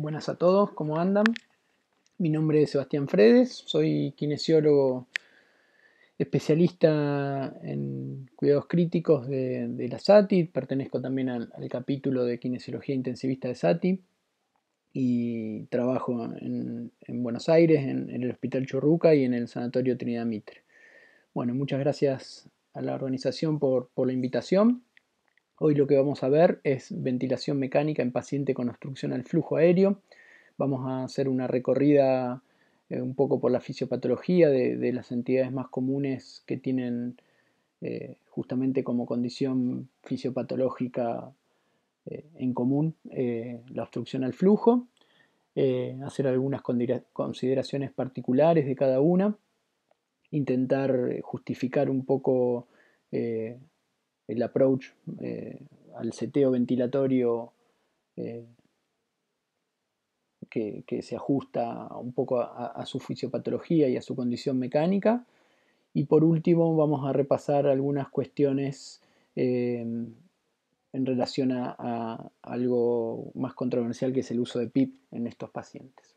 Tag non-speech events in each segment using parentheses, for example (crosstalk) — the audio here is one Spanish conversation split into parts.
Buenas a todos, ¿cómo andan? Mi nombre es Sebastián Fredes, soy kinesiólogo especialista en cuidados críticos de, la SATI, pertenezco también al, capítulo de kinesiología intensivista de SATI y trabajo en, Buenos Aires, en, el Hospital Churruca y en el Sanatorio Trinidad Mitre. Bueno, muchas gracias a la organización por la invitación Hoy lo que vamos a ver es ventilación mecánica en paciente con obstrucción al flujo aéreo. Vamos a hacer una recorrida eh, un poco por la fisiopatología de, las entidades más comunes que tienen eh, justamente como condición fisiopatológica eh, en común la obstrucción al flujo. hacer algunas consideraciones particulares de cada una. Intentar justificar un poco el approach eh, al seteo ventilatorio eh, que, se ajusta un poco a, su fisiopatología y a su condición mecánica. Y por último vamos a repasar algunas cuestiones eh, en relación a, algo más controversial que es el uso de PIP en estos pacientes.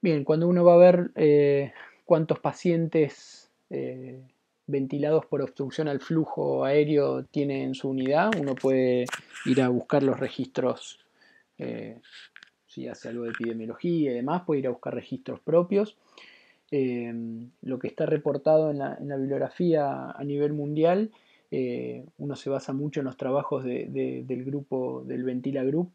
Bien, cuando uno va a ver cuántos pacientes ventilados por obstrucción al flujo aéreo tienen su unidad. Uno puede ir a buscar los registros, eh, si hace algo de epidemiología y demás, puede ir a buscar registros propios. Eh, lo que está reportado en la, bibliografía a nivel mundial, eh, uno se basa mucho en los trabajos del grupo, del Ventila Group.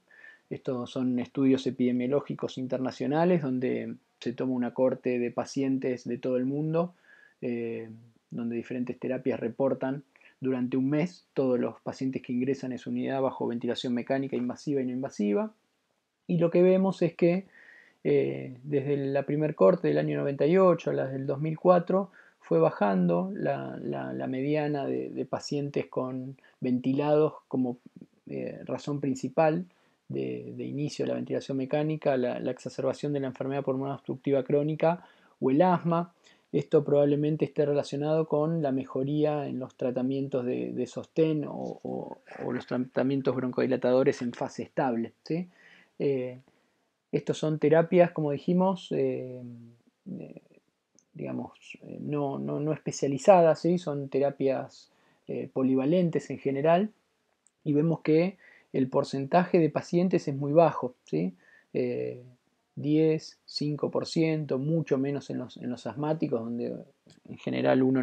Estos son estudios epidemiológicos internacionales donde se toma una corte de pacientes de todo el mundo donde diferentes terapias reportan durante un mes todos los pacientes que ingresan a esa unidad bajo ventilación mecánica invasiva y no invasiva. Y lo que vemos es que eh, desde la primer corte del año 98 a las del 2004 fue bajando la, mediana de, pacientes con ventilados como eh, razón principal de, inicio de la ventilación mecánica, la, la exacerbación de la enfermedad pulmonar obstructiva crónica o el asma. Esto probablemente esté relacionado con la mejoría en los tratamientos de, sostén o, los tratamientos broncodilatadores en fase estable. ¿sí? Eh, estos son terapias, como dijimos, eh, eh, digamos, no, especializadas, son terapias polivalentes en general, y vemos que el porcentaje de pacientes es muy bajo. ¿sí? 10, 5%, mucho menos en los, asmáticos, donde en general uno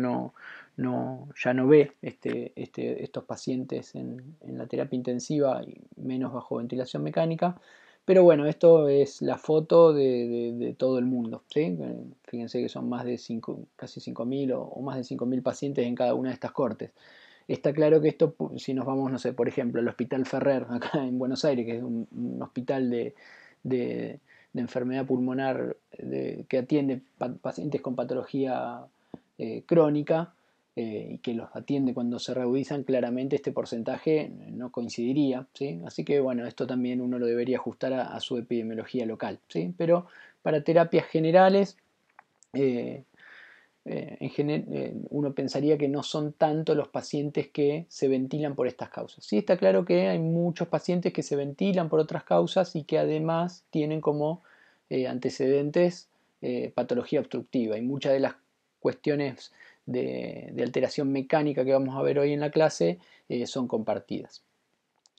no, ya no ve este, este estos pacientes en, la terapia intensiva y menos bajo ventilación mecánica. Pero bueno, esto es la foto de, todo el mundo. Fíjense que son más de cinco, casi 5.000 o, o más de 5.000 pacientes en cada una de estas cortes. Está claro que esto, si nos vamos, no sé, por ejemplo, al Hospital Ferrer, (laughs) acá en Buenos Aires, que es un, hospital de de enfermedad pulmonar eh, que atiende pacientes con patología eh, crónica eh, y que los atiende cuando se reudizan, claramente este porcentaje no coincidiría. ¿sí? Así que bueno, esto también uno lo debería ajustar a, su epidemiología local. ¿sí? Pero para terapias generales, eh, en eh, uno pensaría que no son tanto los pacientes que se ventilan por estas causas. Sí está claro que hay muchos pacientes que se ventilan por otras causas y que además tienen como eh, antecedentes patología obstructiva y muchas de las cuestiones de, alteración mecánica que vamos a ver hoy en la clase son compartidas.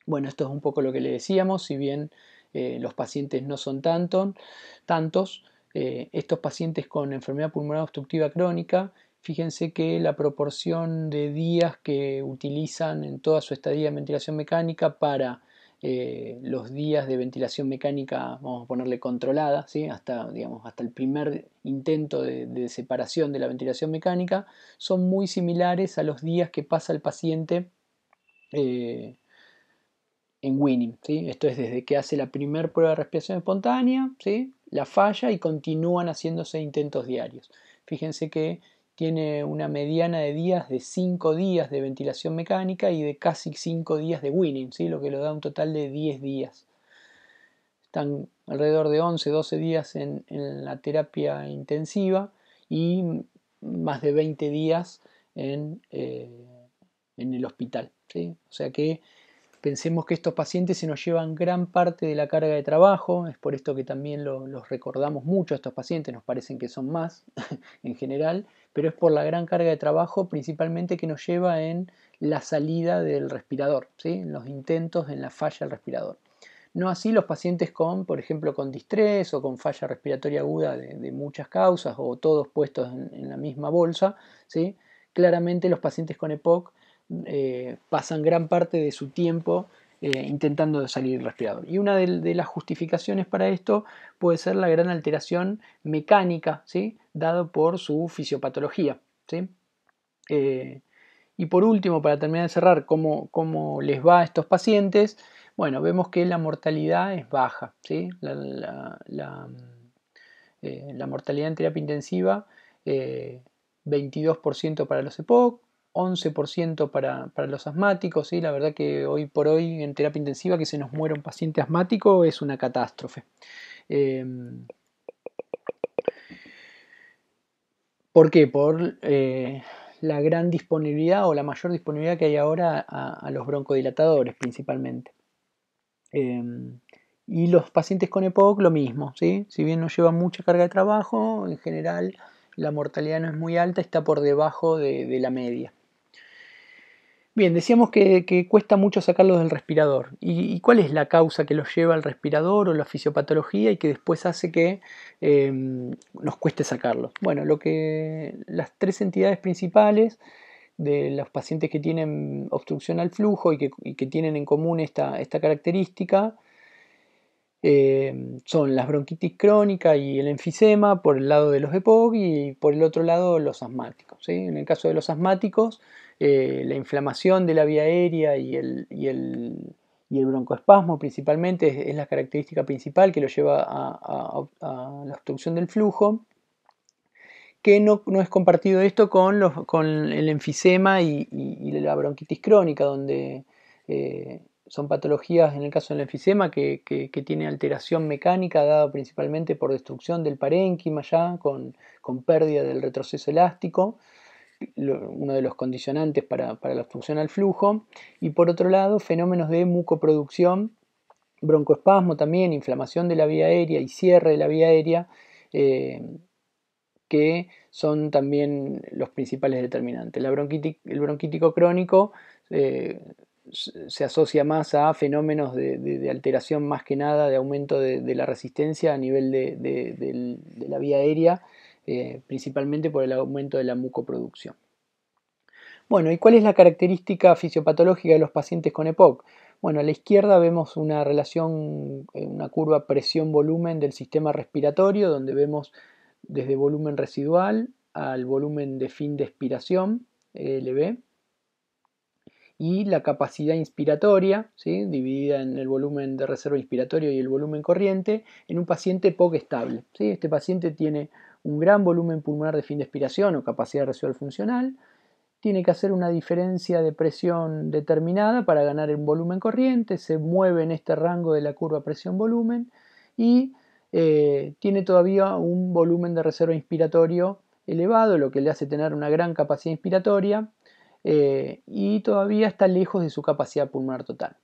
Bueno, esto es un poco lo que le decíamos, si bien los pacientes no son tantos, eh, estos pacientes con enfermedad pulmonar obstructiva crónica, fíjense que la proporción de días que utilizan en toda su estadía en ventilación mecánica para eh, los días de ventilación mecánica, vamos a ponerle controlada, ¿sí? hasta, hasta el primer intento de, separación de la ventilación mecánica, son muy similares a los días que pasa el paciente eh, en Winning. ¿sí? Esto es desde que hace la primera prueba de respiración espontánea, ¿sí? la falla y continúan haciéndose intentos diarios. Fíjense que tiene una mediana de días de 5 días de ventilación mecánica y de casi 5 días de winning, ¿sí? lo que lo da un total de 10 días. Están alrededor de 11, 12 días en, en la terapia intensiva y más de 20 días en, eh, en el hospital. ¿sí? O sea que Pensemos que estos pacientes se nos llevan gran parte de la carga de trabajo, es por esto que también los recordamos mucho a estos pacientes, nos parecen que son más (laughs) en general, pero es por la gran carga de trabajo principalmente que nos lleva en la salida del respirador, en los intentos, en la falla del respirador. No así los pacientes con, por ejemplo, con distrés o con falla respiratoria aguda de, muchas causas o todos puestos en, la misma bolsa, claramente los pacientes con EPOC eh, pasan gran parte de su tiempo eh, intentando salir respirado. Y una de, las justificaciones para esto puede ser la gran alteración mecánica, ¿sí? dado por su fisiopatología. ¿sí? Eh, y por último, para terminar de cerrar, ¿cómo, les va a estos pacientes? Bueno, vemos que la mortalidad es baja. ¿sí? La, la mortalidad en terapia intensiva, 22% para los EPOC, 11% para, los asmáticos. La verdad que hoy por hoy en terapia intensiva que se nos muera un paciente asmático es una catástrofe. Em, ¿Por qué? Por eh, la gran disponibilidad o la mayor disponibilidad que hay ahora a, los broncodilatadores principalmente. Em, y los pacientes con EPOC lo mismo, ¿sí? si bien no llevan mucha carga de trabajo, en general la mortalidad no es muy alta, está por debajo de la media. Bien, decíamos que, cuesta mucho sacarlos del respirador. ¿Y, cuál es la causa que los lleva al respirador o la fisiopatología y que después hace que em, nos cueste sacarlos? Bueno, lo que las tres entidades principales de los pacientes que tienen obstrucción al flujo y que, tienen en común esta, característica em, son las bronquitis crónica y el enfisema por el lado de los EPOC y por el otro lado los asmáticos. En el caso de los asmáticos, eh, la inflamación de la vía aérea y el, broncoespasmo principalmente es, la característica principal que lo lleva a, la obstrucción del flujo, que no, es compartido esto con, el enfisema y, la bronquitis crónica, donde eh, son patologías, en el caso del enfisema, que, que, tiene alteración mecánica dada principalmente por destrucción del parénquima ya, con pérdida del retroceso elástico, uno de los condicionantes para, la función al flujo, y por otro lado, fenómenos de mucoproducción, broncoespasmo también, inflamación de la vía aérea y cierre de la vía aérea, eh, que son también los principales determinantes. La el bronquítico crónico eh, se asocia más a fenómenos de, alteración más que nada, de aumento de la resistencia a nivel de, la vía aérea eh, principalmente por el aumento de la mucoproducción. Bueno, ¿y cuál es la característica fisiopatológica de los pacientes con EPOC? Bueno, a la izquierda vemos una relación, eh, una curva presión-volumen del sistema respiratorio, donde vemos desde volumen residual al volumen de fin de expiración, LV, y la capacidad inspiratoria, dividida en el volumen de reserva inspiratorio y el volumen corriente, en un paciente EPOC estable. Este paciente tiene un gran volumen pulmonar de fin de expiración o capacidad residual funcional, tiene que hacer una diferencia de presión determinada para ganar el volumen corriente, se mueve en este rango de la curva presión-volumen y eh, tiene todavía un volumen de reserva inspiratorio elevado, lo que le hace tener una gran capacidad inspiratoria eh, y todavía está lejos de su capacidad pulmonar total.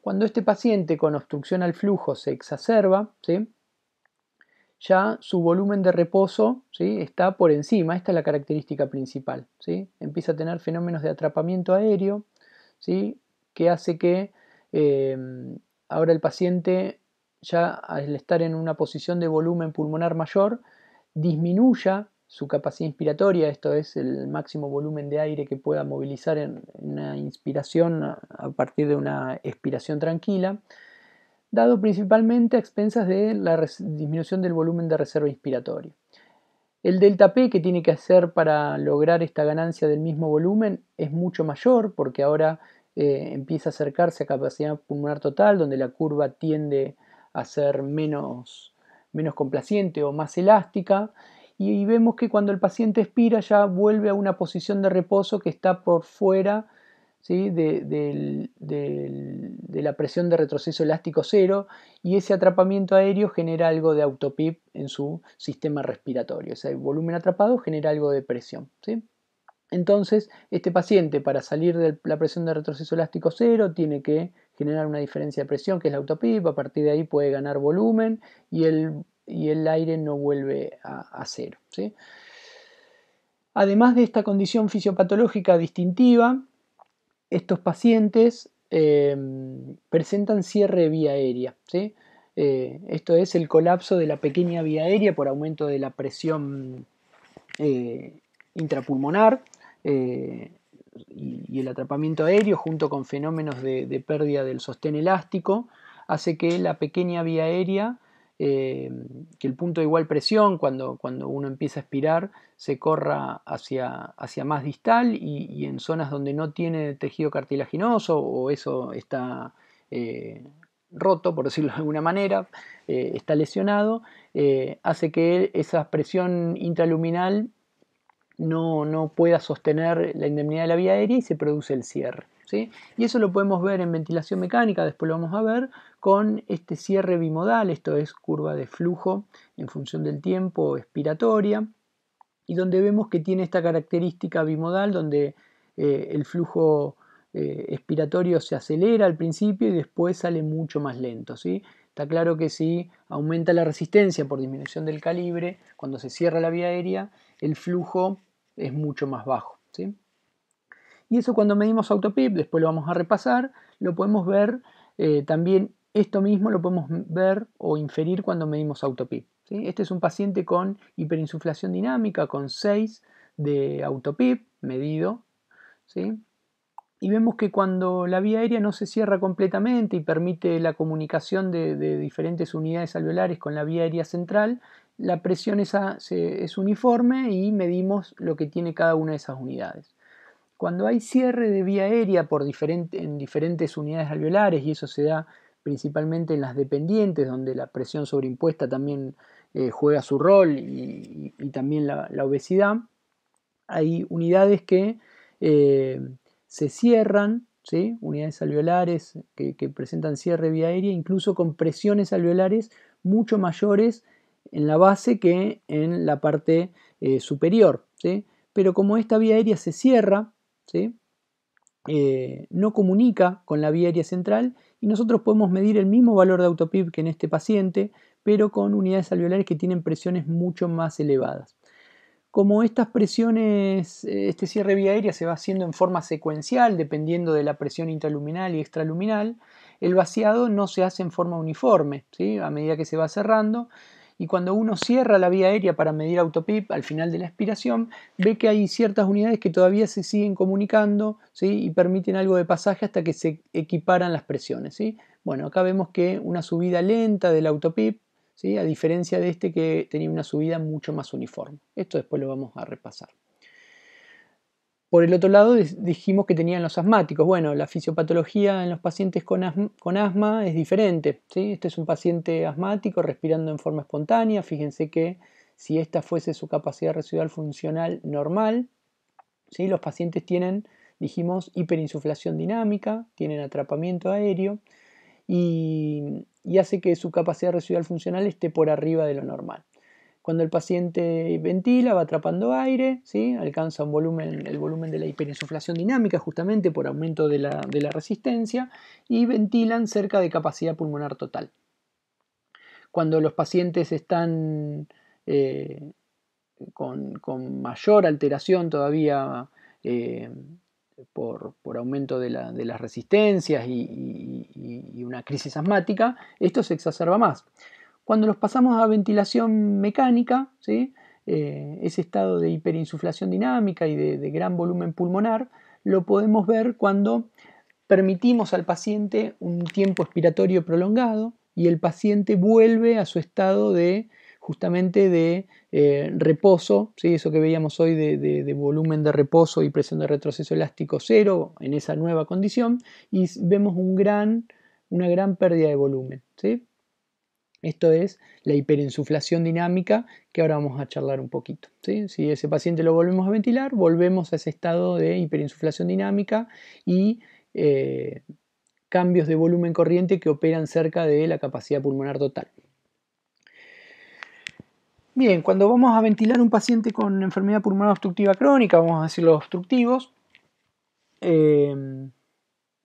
Cuando este paciente con obstrucción al flujo se exacerba, ya su volumen de reposo está por encima, esta es la característica principal. Empieza a tener fenómenos de atrapamiento aéreo, que hace que em, ahora el paciente, ya al estar en una posición de volumen pulmonar mayor, disminuya su capacidad inspiratoria, esto es el máximo volumen de aire que pueda movilizar en una inspiración a partir de una expiración tranquila, dado principalmente a expensas de la disminución del volumen de reserva inspiratoria. El delta P que tiene que hacer para lograr esta ganancia del mismo volumen es mucho mayor porque ahora eh, empieza a acercarse a capacidad pulmonar total donde la curva tiende a ser menos, menos complaciente o más elástica y vemos que cuando el paciente expira ya vuelve a una posición de reposo que está por fuera de, la presión de retroceso elástico cero y ese atrapamiento aéreo genera algo de autopip en su sistema respiratorio. el volumen atrapado genera algo de presión. Entonces, este paciente para salir de la presión de retroceso elástico cero tiene que generar una diferencia de presión que es la autopip, a partir de ahí puede ganar volumen y el, aire no vuelve a, cero. Además de esta condición fisiopatológica distintiva, estos pacientes em, presentan cierre vía aérea. Eh, esto es el colapso de la pequeña vía aérea por aumento de la presión eh, intrapulmonar eh, y, el atrapamiento aéreo junto con fenómenos de pérdida del sostén elástico hace que la pequeña vía aérea eh, que el punto de igual presión, cuando, cuando uno empieza a expirar, se corra hacia, hacia más distal y, en zonas donde no tiene tejido cartilaginoso o eso está eh, roto, por decirlo de alguna manera, eh, está lesionado, hace que esa presión intraluminal no, no pueda sostener la indemnidad de la vía aérea y se produce el cierre. Y eso lo podemos ver en ventilación mecánica, después lo vamos a ver, con este cierre bimodal, esto es curva de flujo en función del tiempo expiratoria, y donde vemos que tiene esta característica bimodal donde eh, el flujo eh, expiratorio se acelera al principio y después sale mucho más lento, Está claro que si aumenta la resistencia por disminución del calibre, cuando se cierra la vía aérea, el flujo es mucho más bajo. Y eso cuando medimos autopip, después lo vamos a repasar, lo podemos ver eh, también, esto mismo lo podemos ver o inferir cuando medimos autopip. Este es un paciente con hiperinsuflación dinámica, con 6 de autopip medido. Y vemos que cuando la vía aérea no se cierra completamente y permite la comunicación de, diferentes unidades alveolares con la vía aérea central, la presión es uniforme y medimos lo que tiene cada una de esas unidades. Cuando hay cierre de vía aérea por diferente, en diferentes unidades alveolares, y eso se da principalmente en las dependientes, donde la presión sobreimpuesta también eh, juega su rol y, también la, obesidad, hay unidades que eh, se cierran, unidades alveolares que, presentan cierre de vía aérea, incluso con presiones alveolares mucho mayores en la base que en la parte eh, superior. Pero como esta vía aérea se cierra, eh, no comunica con la vía aérea central y nosotros podemos medir el mismo valor de autopip que en este paciente, pero con unidades alveolares que tienen presiones mucho más elevadas. Como estas presiones, eh, este cierre vía aérea se va haciendo en forma secuencial, dependiendo de la presión intraluminal y extraluminal, el vaciado no se hace en forma uniforme, a medida que se va cerrando, y cuando uno cierra la vía aérea para medir autopip al final de la expiración, ve que hay ciertas unidades que todavía se siguen comunicando y permiten algo de pasaje hasta que se equiparan las presiones. ¿sí? Bueno, acá vemos que una subida lenta del autopip, ¿sí? a diferencia de este que tenía una subida mucho más uniforme. Esto después lo vamos a repasar. Por el otro lado, dijimos que tenían los asmáticos. Bueno, la fisiopatología en los pacientes con asma, es diferente. ¿sí? Este es un paciente asmático respirando en forma espontánea. Fíjense que si esta fuese su capacidad residual funcional normal, ¿sí? los pacientes tienen, dijimos, hiperinsuflación dinámica, tienen atrapamiento aéreo y hace que su capacidad residual funcional esté por arriba de lo normal. Cuando el paciente ventila, va atrapando aire, ¿sí? alcanza un volumen, el volumen de la hiperinsuflación dinámica, justamente por aumento de la, resistencia, y ventilan cerca de capacidad pulmonar total. Cuando los pacientes están eh, con, mayor alteración todavía eh, por, aumento de, las resistencias y, una crisis asmática, esto se exacerba más. Cuando los pasamos a ventilación mecánica, eh, ese estado de hiperinsuflación dinámica y de, gran volumen pulmonar, lo podemos ver cuando permitimos al paciente un tiempo expiratorio prolongado y el paciente vuelve a su estado de justamente de eh, reposo, ¿sí? eso que veíamos hoy de, volumen de reposo y presión de retroceso elástico cero en esa nueva condición, y vemos una gran pérdida de volumen. Esto es la hiperinsuflación dinámica que ahora vamos a charlar un poquito. Si ese paciente lo volvemos a ventilar, volvemos a ese estado de hiperinsuflación dinámica y eh, cambios de volumen corriente que operan cerca de la capacidad pulmonar total. Bien, cuando vamos a ventilar un paciente con enfermedad pulmonar obstructiva crónica, vamos a decir los obstructivos, eh,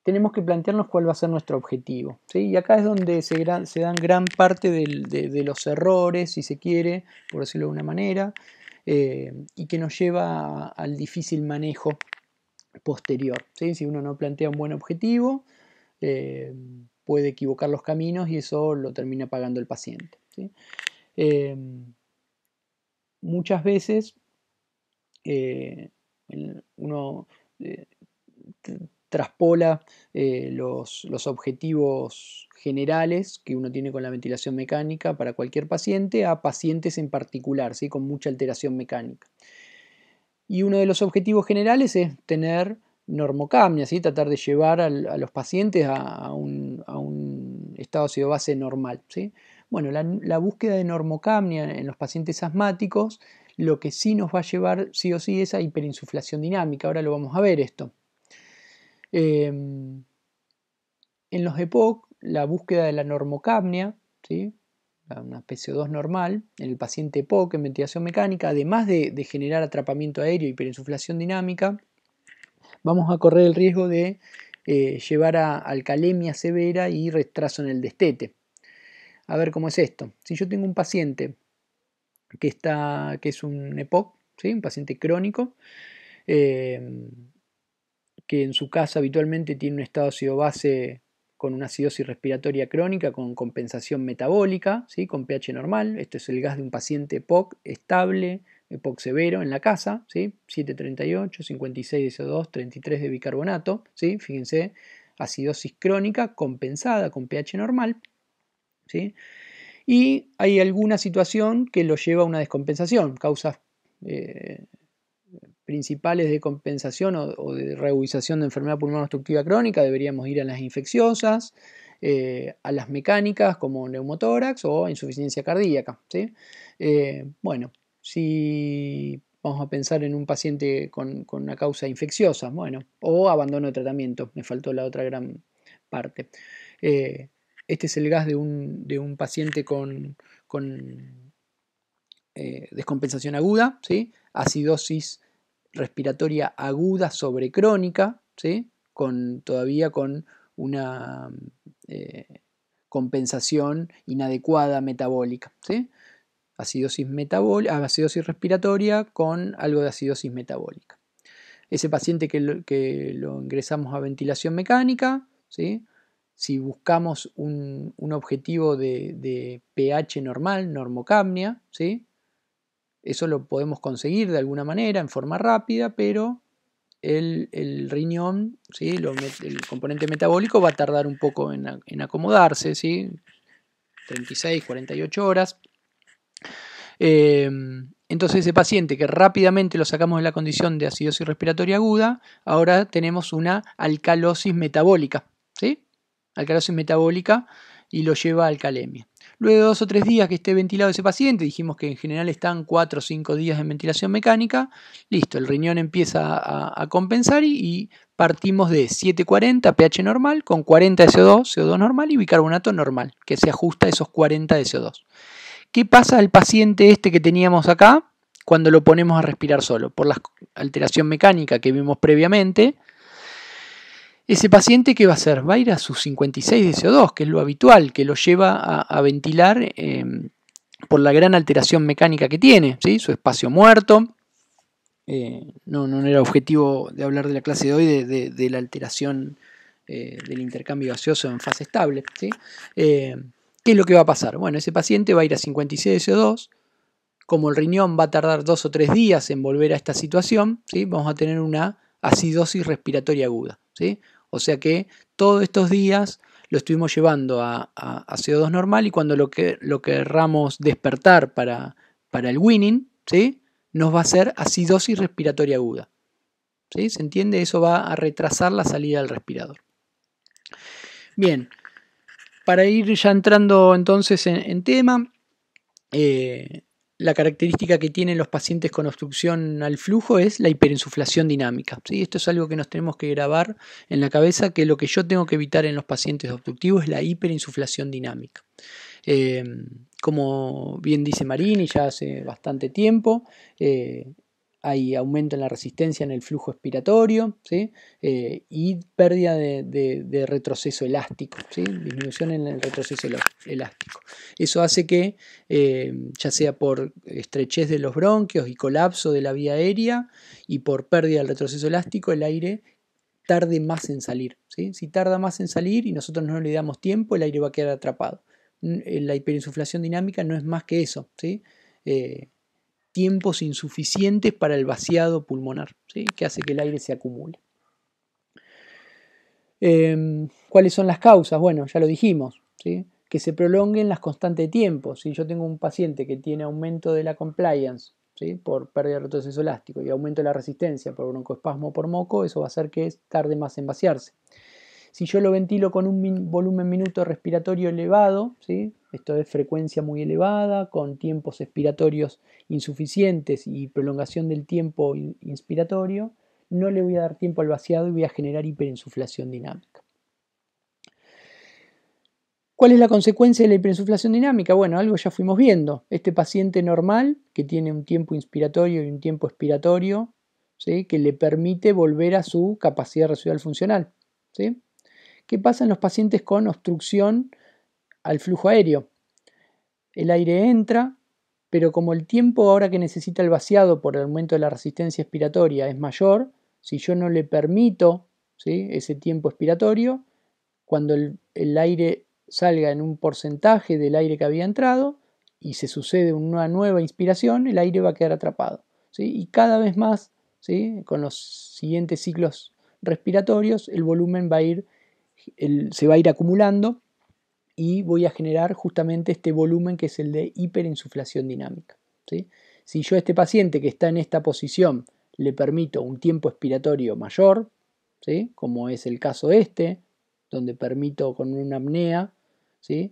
tenemos que plantearnos cuál va a ser nuestro objetivo. Y acá es donde se, se dan gran parte de, los errores, si se quiere, por decirlo de una manera, eh, y que nos lleva al difícil manejo posterior. Si uno no plantea un buen objetivo, eh, puede equivocar los caminos y eso lo termina pagando el paciente. Eh, muchas veces uno traspola eh, los, objetivos generales que uno tiene con la ventilación mecánica para cualquier paciente a pacientes en particular, ¿sí? con mucha alteración mecánica. Y uno de los objetivos generales es tener normocamnia, ¿sí? tratar de llevar a, los pacientes a, un, estado de base normal. Bueno, la, la búsqueda de normocamnia en los pacientes asmáticos lo que sí nos va a llevar sí o sí es a hiperinsuflación dinámica. Ahora lo vamos a ver esto. Em, en los EPOC, la búsqueda de la normocapnia, una PCO2 normal, en el paciente EPOC en ventilación mecánica, además de, generar atrapamiento aéreo y hiperinsuflación dinámica, vamos a correr el riesgo de eh, llevar a alcalemia severa y retraso en el destete. A ver cómo es esto. Si yo tengo un paciente que, está, que es un EPOC, un paciente crónico, em, que en su casa habitualmente tiene un estado ácido base con una acidosis respiratoria crónica con compensación metabólica, ¿sí? con pH normal. Este es el gas de un paciente POC estable, POC severo en la casa, ¿sí? 738, 56 de CO2, 33 de bicarbonato. ¿sí? Fíjense, acidosis crónica compensada con pH normal. ¿sí? Y hay alguna situación que lo lleva a una descompensación, causas eh, principales de compensación o, de reubicación de enfermedad pulmonar obstructiva crónica, deberíamos ir a las infecciosas, eh, a las mecánicas como neumotórax o insuficiencia cardíaca. ¿sí? Eh, bueno, si vamos a pensar en un paciente con, una causa infecciosa, bueno, o abandono de tratamiento, me faltó la otra gran parte. Eh, este es el gas de un, paciente con, con descompensación aguda, ¿sí? acidosis respiratoria aguda crónica, ¿sí? con, todavía con una eh, compensación inadecuada metabólica. ¿sí? Acidosis, ah, acidosis, respiratoria con algo de acidosis metabólica. Ese paciente que lo, ingresamos a ventilación mecánica, ¿sí? si buscamos un, objetivo de, pH normal, normocamnia, ¿sí? Eso lo podemos conseguir de alguna manera, en forma rápida, pero el, riñón, ¿sí? el componente metabólico va a tardar un poco en, acomodarse, ¿sí? 36, 48 horas. Em, entonces ese paciente que rápidamente lo sacamos de la condición de acidosis respiratoria aguda, ahora tenemos una alcalosis metabólica, ¿sí? Alcalosis metabólica y lo lleva a alcalemia. Luego de dos o tres días que esté ventilado ese paciente, dijimos que en general están cuatro o cinco días en ventilación mecánica, listo, el riñón empieza a, compensar y, partimos de 740 pH normal con 40 CO2, CO2 normal y bicarbonato normal, que se ajusta a esos 40 de CO2. ¿Qué pasa al paciente este que teníamos acá cuando lo ponemos a respirar solo? Por la alteración mecánica que vimos previamente, ese paciente, ¿qué va a hacer? Va a ir a sus 56 de CO2, que es lo habitual, que lo lleva a, ventilar em, por la gran alteración mecánica que tiene, su espacio muerto. Eh, no, no, era objetivo de hablar de la clase de hoy de, la alteración eh, del intercambio gaseoso en fase estable. Eh, ¿Qué es lo que va a pasar? Bueno, ese paciente va a ir a 56 de CO2, como el riñón va a tardar dos o tres días en volver a esta situación, vamos a tener una acidosis respiratoria aguda, o sea que todos estos días lo estuvimos llevando a, CO2 normal y cuando lo, que, lo querramos despertar para, para el winning, ¿sí? nos va a hacer acidosis respiratoria aguda. ¿Sí? ¿Se entiende? Eso va a retrasar la salida del respirador. Bien, para ir ya entrando entonces en, tema, eh, la característica que tienen los pacientes con obstrucción al flujo es la hiperinsuflación dinámica. ¿sí? Esto es algo que nos tenemos que grabar en la cabeza, que lo que yo tengo que evitar en los pacientes obstructivos es la hiperinsuflación dinámica. Eh, como bien dice Marini ya hace bastante tiempo, eh, hay aumento en la resistencia en el flujo expiratorio ¿sí? Eh, y pérdida de, retroceso elástico, ¿sí? disminución en el retroceso elástico. Eso hace que, eh, ya sea por estrechez de los bronquios y colapso de la vía aérea y por pérdida del retroceso elástico, el aire tarde más en salir. ¿sí? Si tarda más en salir y nosotros no le damos tiempo, el aire va a quedar atrapado. Eh, la hiperinsuflación dinámica no es más que eso. ¿sí? tiempos insuficientes para el vaciado pulmonar, ¿sí? que hace que el aire se acumule. Em, ¿Cuáles son las causas? Bueno, ya lo dijimos, ¿sí? que se prolonguen las constantes de tiempo. Si yo tengo un paciente que tiene aumento de la compliance ¿sí? por pérdida de retroceso elástico y aumento de la resistencia por broncoespasmo por moco, eso va a hacer que tarde más en vaciarse. Si yo lo ventilo con un volumen minuto respiratorio elevado, ¿sí? esto es frecuencia muy elevada, con tiempos expiratorios insuficientes y prolongación del tiempo inspiratorio, no le voy a dar tiempo al vaciado y voy a generar hiperinsuflación dinámica. ¿Cuál es la consecuencia de la hiperinsuflación dinámica? Bueno, algo ya fuimos viendo. Este paciente normal, que tiene un tiempo inspiratorio y un tiempo expiratorio, que le permite volver a su capacidad residual funcional. ¿Qué pasa en los pacientes con obstrucción al flujo aéreo. El aire entra, pero como el tiempo ahora que necesita el vaciado por el aumento de la resistencia expiratoria es mayor, si yo no le permito ese tiempo expiratorio, cuando el, aire salga en un porcentaje del aire que había entrado y se sucede una nueva inspiración, el aire va a quedar atrapado. Y cada vez más, con los siguientes ciclos respiratorios, el volumen va a ir, se va a ir acumulando y voy a generar justamente este volumen que es el de hiperinsuflación dinámica. Si yo a este paciente que está en esta posición le permito un tiempo expiratorio mayor, como es el caso este, donde permito con una apnea que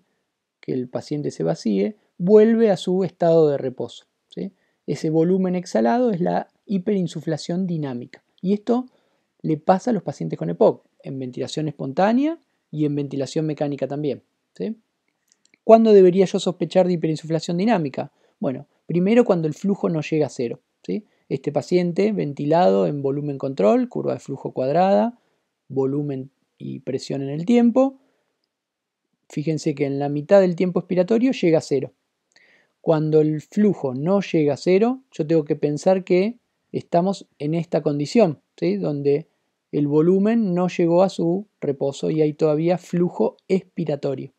el paciente se vacíe, vuelve a su estado de reposo. ¿sí? Ese volumen exhalado es la hiperinsuflación dinámica. Y esto le pasa a los pacientes con EPOC, en ventilación espontánea y en ventilación mecánica también. ¿Cuándo debería yo sospechar de hiperinsuflación dinámica? Bueno, primero cuando el flujo no llega a cero. Este paciente ventilado en volumen control, curva de flujo cuadrada, volumen y presión en el tiempo. Fíjense que en la mitad del tiempo expiratorio llega a cero. Cuando el flujo no llega a cero, yo tengo que pensar que estamos en esta condición, donde el volumen no llegó a su reposo y hay todavía flujo expiratorio.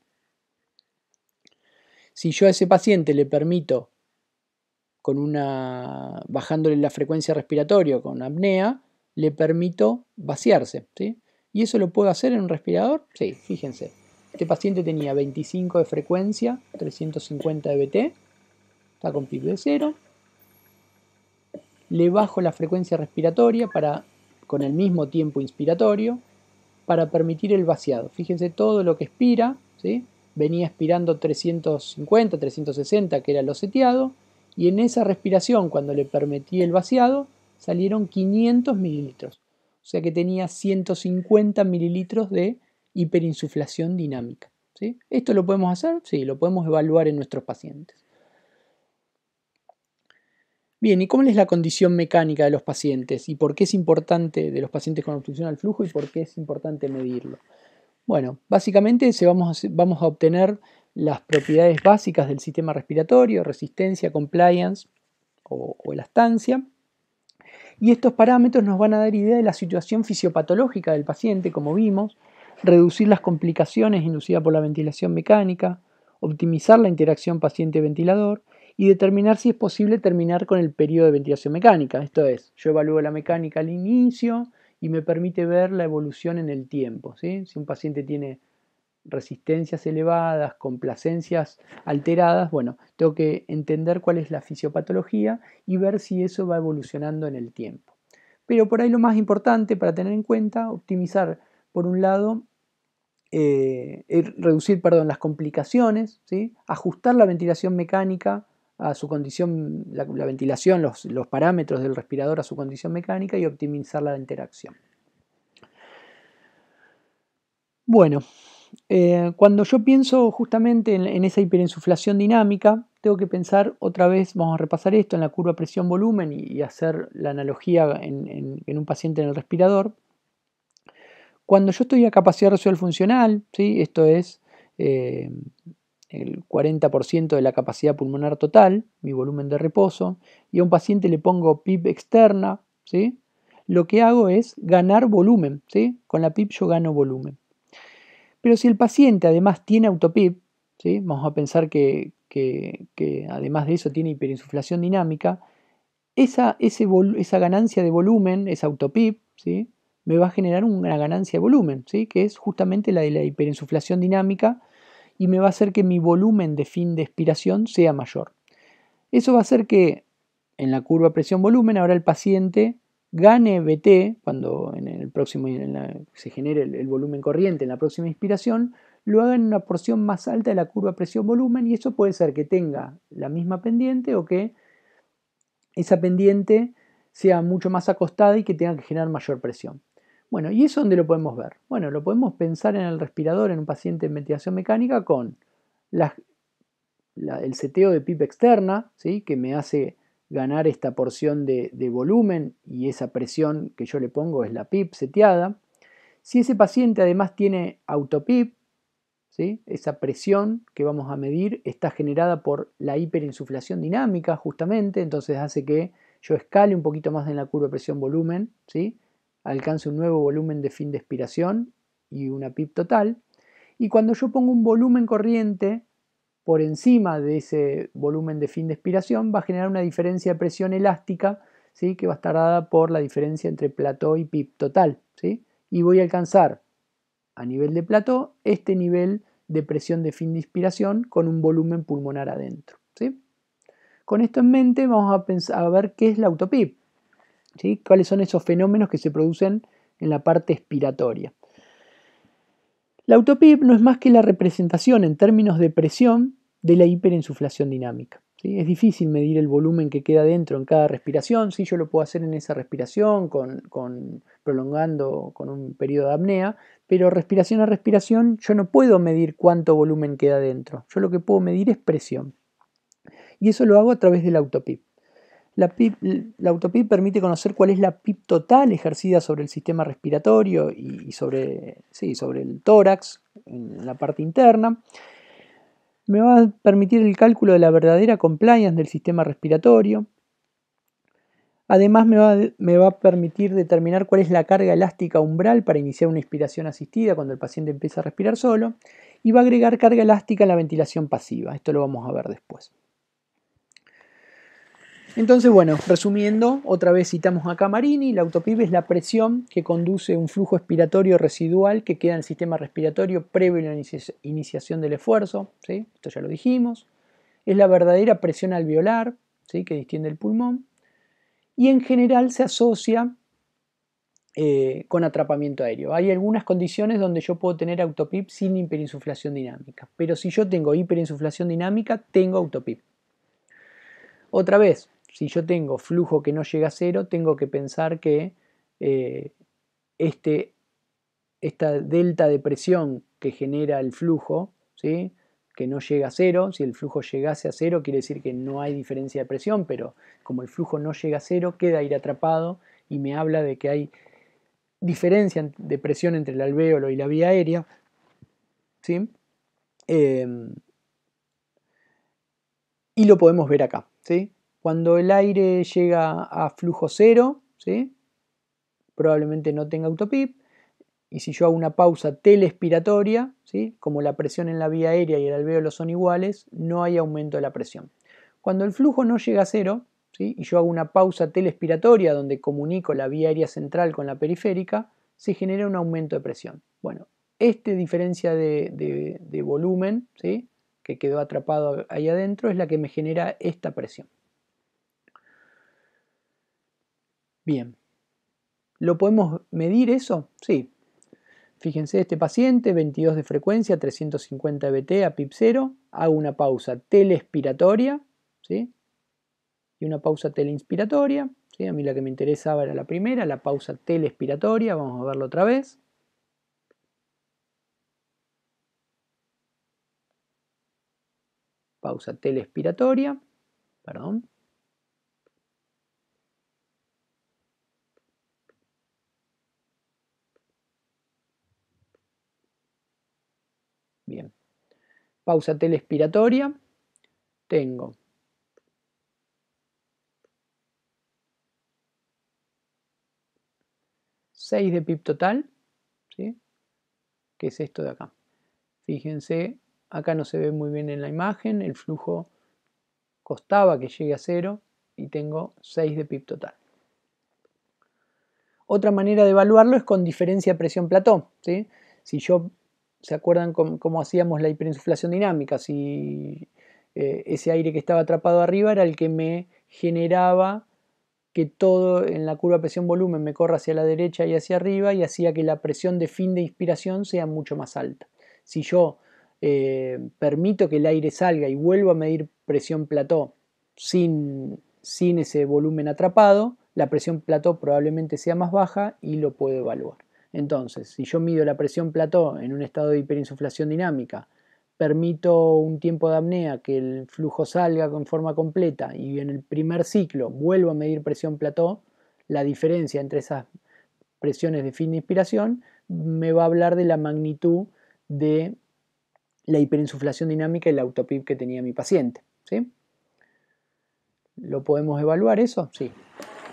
Si yo a ese paciente le permito, con una, bajándole la frecuencia respiratoria con apnea, le permito vaciarse. ¿sí? ¿Y eso lo puedo hacer en un respirador? Sí, fíjense. Este paciente tenía 25 de frecuencia, 350 de BT, está con PIB de cero. Le bajo la frecuencia respiratoria para, con el mismo tiempo inspiratorio para permitir el vaciado. Fíjense todo lo que expira, ¿sí? venía expirando 350, 360, que era lo seteado, y en esa respiración, cuando le permití el vaciado, salieron 500 mililitros. O sea que tenía 150 mililitros de hiperinsuflación dinámica. ¿Esto lo podemos hacer? Sí, lo podemos evaluar en nuestros pacientes. Bien, ¿y cómo es la condición mecánica de los pacientes? ¿Y por qué es importante de los pacientes con obstrucción al flujo y por qué es importante medirlo? Bueno, básicamente vamos, a, obtener las propiedades básicas del sistema respiratorio, resistencia, compliance o, o elastancia. Y estos parámetros nos van a dar idea de la situación fisiopatológica del paciente, como vimos, reducir las complicaciones inducidas por la ventilación mecánica, optimizar la interacción paciente-ventilador y determinar si es posible terminar con el periodo de ventilación mecánica. Esto es, yo evalúo la mecánica al inicio, y me permite ver la evolución en el tiempo. Si un paciente tiene resistencias elevadas, complacencias alteradas, bueno, tengo que entender cuál es la fisiopatología y ver si eso va evolucionando en el tiempo. Pero por ahí lo más importante para tener en cuenta, optimizar por un lado, eh, reducir perdón, las complicaciones, ¿sí? ajustar la ventilación mecánica, a su condición, la, ventilación, los, parámetros del respirador a su condición mecánica y optimizar la interacción. Bueno, eh, cuando yo pienso justamente en, esa hiperinsuflación dinámica, tengo que pensar otra vez, vamos a repasar esto, en la curva presión-volumen y, hacer la analogía en, un paciente en el respirador. Cuando yo estoy a capacidad residual funcional, ¿sí? esto es eh, el 40% de la capacidad pulmonar total, mi volumen de reposo, y a un paciente le pongo PIP externa, ¿sí? lo que hago es ganar volumen. ¿sí? Con la PIP yo gano volumen. Pero si el paciente además tiene autopip, ¿sí? vamos a pensar que, que, que, además de eso tiene hiperinsuflación dinámica, esa, esa ganancia de volumen, esa autopip, ¿sí? me va a generar una ganancia de volumen, ¿sí? que es justamente la de la hiperinsuflación dinámica y me va a hacer que mi volumen de fin de expiración sea mayor. Eso va a hacer que en la curva presión-volumen ahora el paciente gane BT, cuando en el próximo se genere el, volumen corriente en la próxima inspiración, lo haga en una porción más alta de la curva presión-volumen y eso puede ser que tenga la misma pendiente o que esa pendiente sea mucho más acostada y que tenga que generar mayor presión. Bueno, ¿y eso dónde lo podemos ver? Bueno, lo podemos pensar en el respirador en un paciente en ventilación mecánica con el seteo de pipa externa, ¿sí? que me hace ganar esta porción de, volumen y esa presión que yo le pongo es la PIP seteada. Si ese paciente además tiene autopip, ¿sí? esa presión que vamos a medir está generada por la hiperinsuflación dinámica justamente, entonces hace que yo escale un poquito más en la curva de presión-volumen, ¿sí? alcance un nuevo volumen de fin de expiración y una pip total. Y cuando yo pongo un volumen corriente por encima de ese volumen de fin de expiración, va a generar una diferencia de presión elástica ¿sí? que va a estar dada por la diferencia entre plató y pip total. ¿sí? Y voy a alcanzar a nivel de plató este nivel de presión de fin de inspiración con un volumen pulmonar adentro. ¿sí? Con esto en mente vamos a, pensar, a ver qué es la autopip. ¿Cuáles son esos fenómenos que se producen en la parte expiratoria? La autopip no es más que la representación en términos de presión de la hiperinsuflación dinámica. Es difícil medir el volumen que queda dentro en cada respiración. Si yo lo puedo hacer en esa respiración, con, prolongando con un periodo de apnea, pero respiración a respiración yo no puedo medir cuánto volumen queda dentro. Yo lo que puedo medir es presión. Y eso lo hago a través del autopip. La, PIP, autopip permite conocer cuál es la PIP total ejercida sobre el sistema respiratorio y sobre, sobre el tórax, en la parte interna. Me va a permitir el cálculo de la verdadera compliance del sistema respiratorio. Además me va, me va, a permitir determinar cuál es la carga elástica umbral para iniciar una inspiración asistida cuando el paciente empieza a respirar solo y va a agregar carga elástica a la ventilación pasiva. Esto lo vamos a ver después. Entonces, bueno, resumiendo, otra vez citamos a Camarini, la autopib es la presión que conduce un flujo expiratorio residual que queda en el sistema respiratorio previo a la iniciación del esfuerzo, esto ya lo dijimos, es la verdadera presión alveolar que distiende el pulmón y en general se asocia eh, con atrapamiento aéreo. Hay algunas condiciones donde yo puedo tener autopip sin hiperinsuflación dinámica, pero si yo tengo hiperinsuflación dinámica, tengo autopip. Otra vez, si yo tengo flujo que no llega a cero, tengo que pensar que eh, este, esta delta de presión que genera el flujo, ¿sí? que no llega a cero, si el flujo llegase a cero quiere decir que no hay diferencia de presión, pero como el flujo no llega a cero, queda aire atrapado y me habla de que hay diferencia de presión entre el alvéolo y la vía aérea. ¿sí? Em, y lo podemos ver acá. ¿sí? Cuando el aire llega a flujo cero, ¿sí? probablemente no tenga autopip. Y si yo hago una pausa telespiratoria, ¿sí? como la presión en la vía aérea y el alveolo son iguales, no hay aumento de la presión. Cuando el flujo no llega a cero, y yo hago una pausa telespiratoria donde comunico la vía aérea central con la periférica, se genera un aumento de presión. Bueno, esta diferencia de, volumen ¿sí? que quedó atrapado ahí adentro es la que me genera esta presión. Bien. ¿Lo podemos medir eso? Sí. Fíjense, este paciente, 22 de frecuencia, 350 BT, a PIP 0. Hago una pausa telespiratoria, ¿sí? Y una pausa teleinspiratoria. ¿sí? A mí la que me interesaba era la primera, la pausa telespiratoria. Vamos a verlo otra vez. Pausa telespiratoria. Perdón. pausa telespiratoria, tengo 6 de pip total, ¿sí? que es esto de acá. Fíjense, acá no se ve muy bien en la imagen, el flujo costaba que llegue a cero y tengo 6 de pip total. Otra manera de evaluarlo es con diferencia de presión plató. Si yo ¿Se acuerdan cómo, hacíamos la hiperinsuflación dinámica? Si eh, ese aire que estaba atrapado arriba era el que me generaba que todo en la curva presión-volumen me corra hacia la derecha y hacia arriba y hacía que la presión de fin de inspiración sea mucho más alta. Si yo eh, permito que el aire salga y vuelvo a medir presión plató sin, sin ese volumen atrapado, la presión plató probablemente sea más baja y lo puedo evaluar. Entonces, si yo mido la presión plató en un estado de hiperinsuflación dinámica, permito un tiempo de apnea que el flujo salga con forma completa y en el primer ciclo vuelvo a medir presión plató, la diferencia entre esas presiones de fin de inspiración me va a hablar de la magnitud de la hiperinsuflación dinámica y la autopip que tenía mi paciente. ¿sí? ¿Lo podemos evaluar eso? Sí.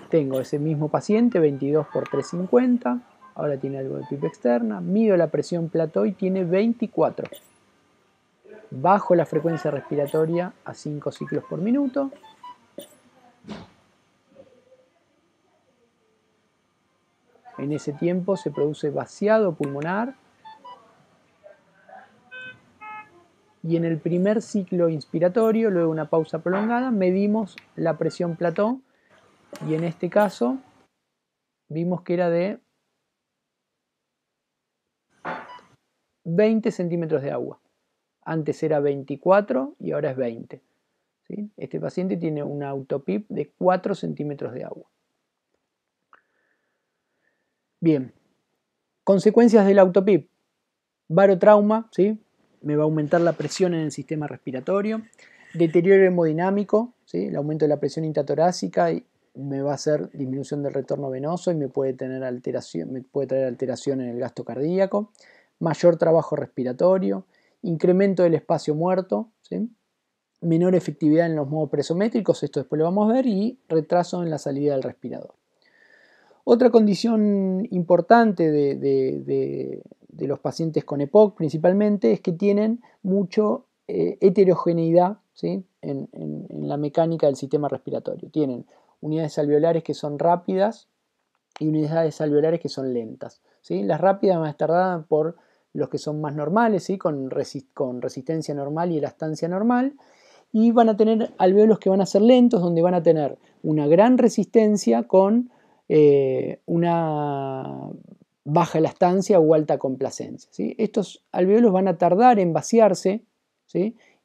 Tengo ese mismo paciente, 22 por 350 ahora tiene algo de pipa externa, Mido la presión plató y tiene 24. Bajo la frecuencia respiratoria a 5 ciclos por minuto. En ese tiempo se produce vaciado pulmonar y en el primer ciclo inspiratorio, luego una pausa prolongada, medimos la presión plató y en este caso vimos que era de 20 centímetros de agua. Antes era 24 y ahora es 20. Este paciente tiene un autopip de 4 centímetros de agua. Bien, consecuencias del autopip. Barotrauma, ¿sí? me va a aumentar la presión en el sistema respiratorio. Deterioro hemodinámico, ¿sí? el aumento de la presión intratorácica me va a hacer disminución del retorno venoso y me puede, tener alteración, me puede traer alteración en el gasto cardíaco mayor trabajo respiratorio, incremento del espacio muerto, menor efectividad en los modos presométricos, esto después lo vamos a ver, y retraso en la salida del respirador. Otra condición importante de, los pacientes con EPOC principalmente es que tienen mucha eh, heterogeneidad en, la mecánica del sistema respiratorio. Tienen unidades alveolares que son rápidas y unidades alveolares que son lentas. Las rápidas más tardadas por los que son más normales, con, resistencia normal y elastancia normal, y van a tener alveolos que van a ser lentos, donde van a tener una gran resistencia con eh, una baja elastancia o alta complacencia. Estos alveolos van a tardar en vaciarse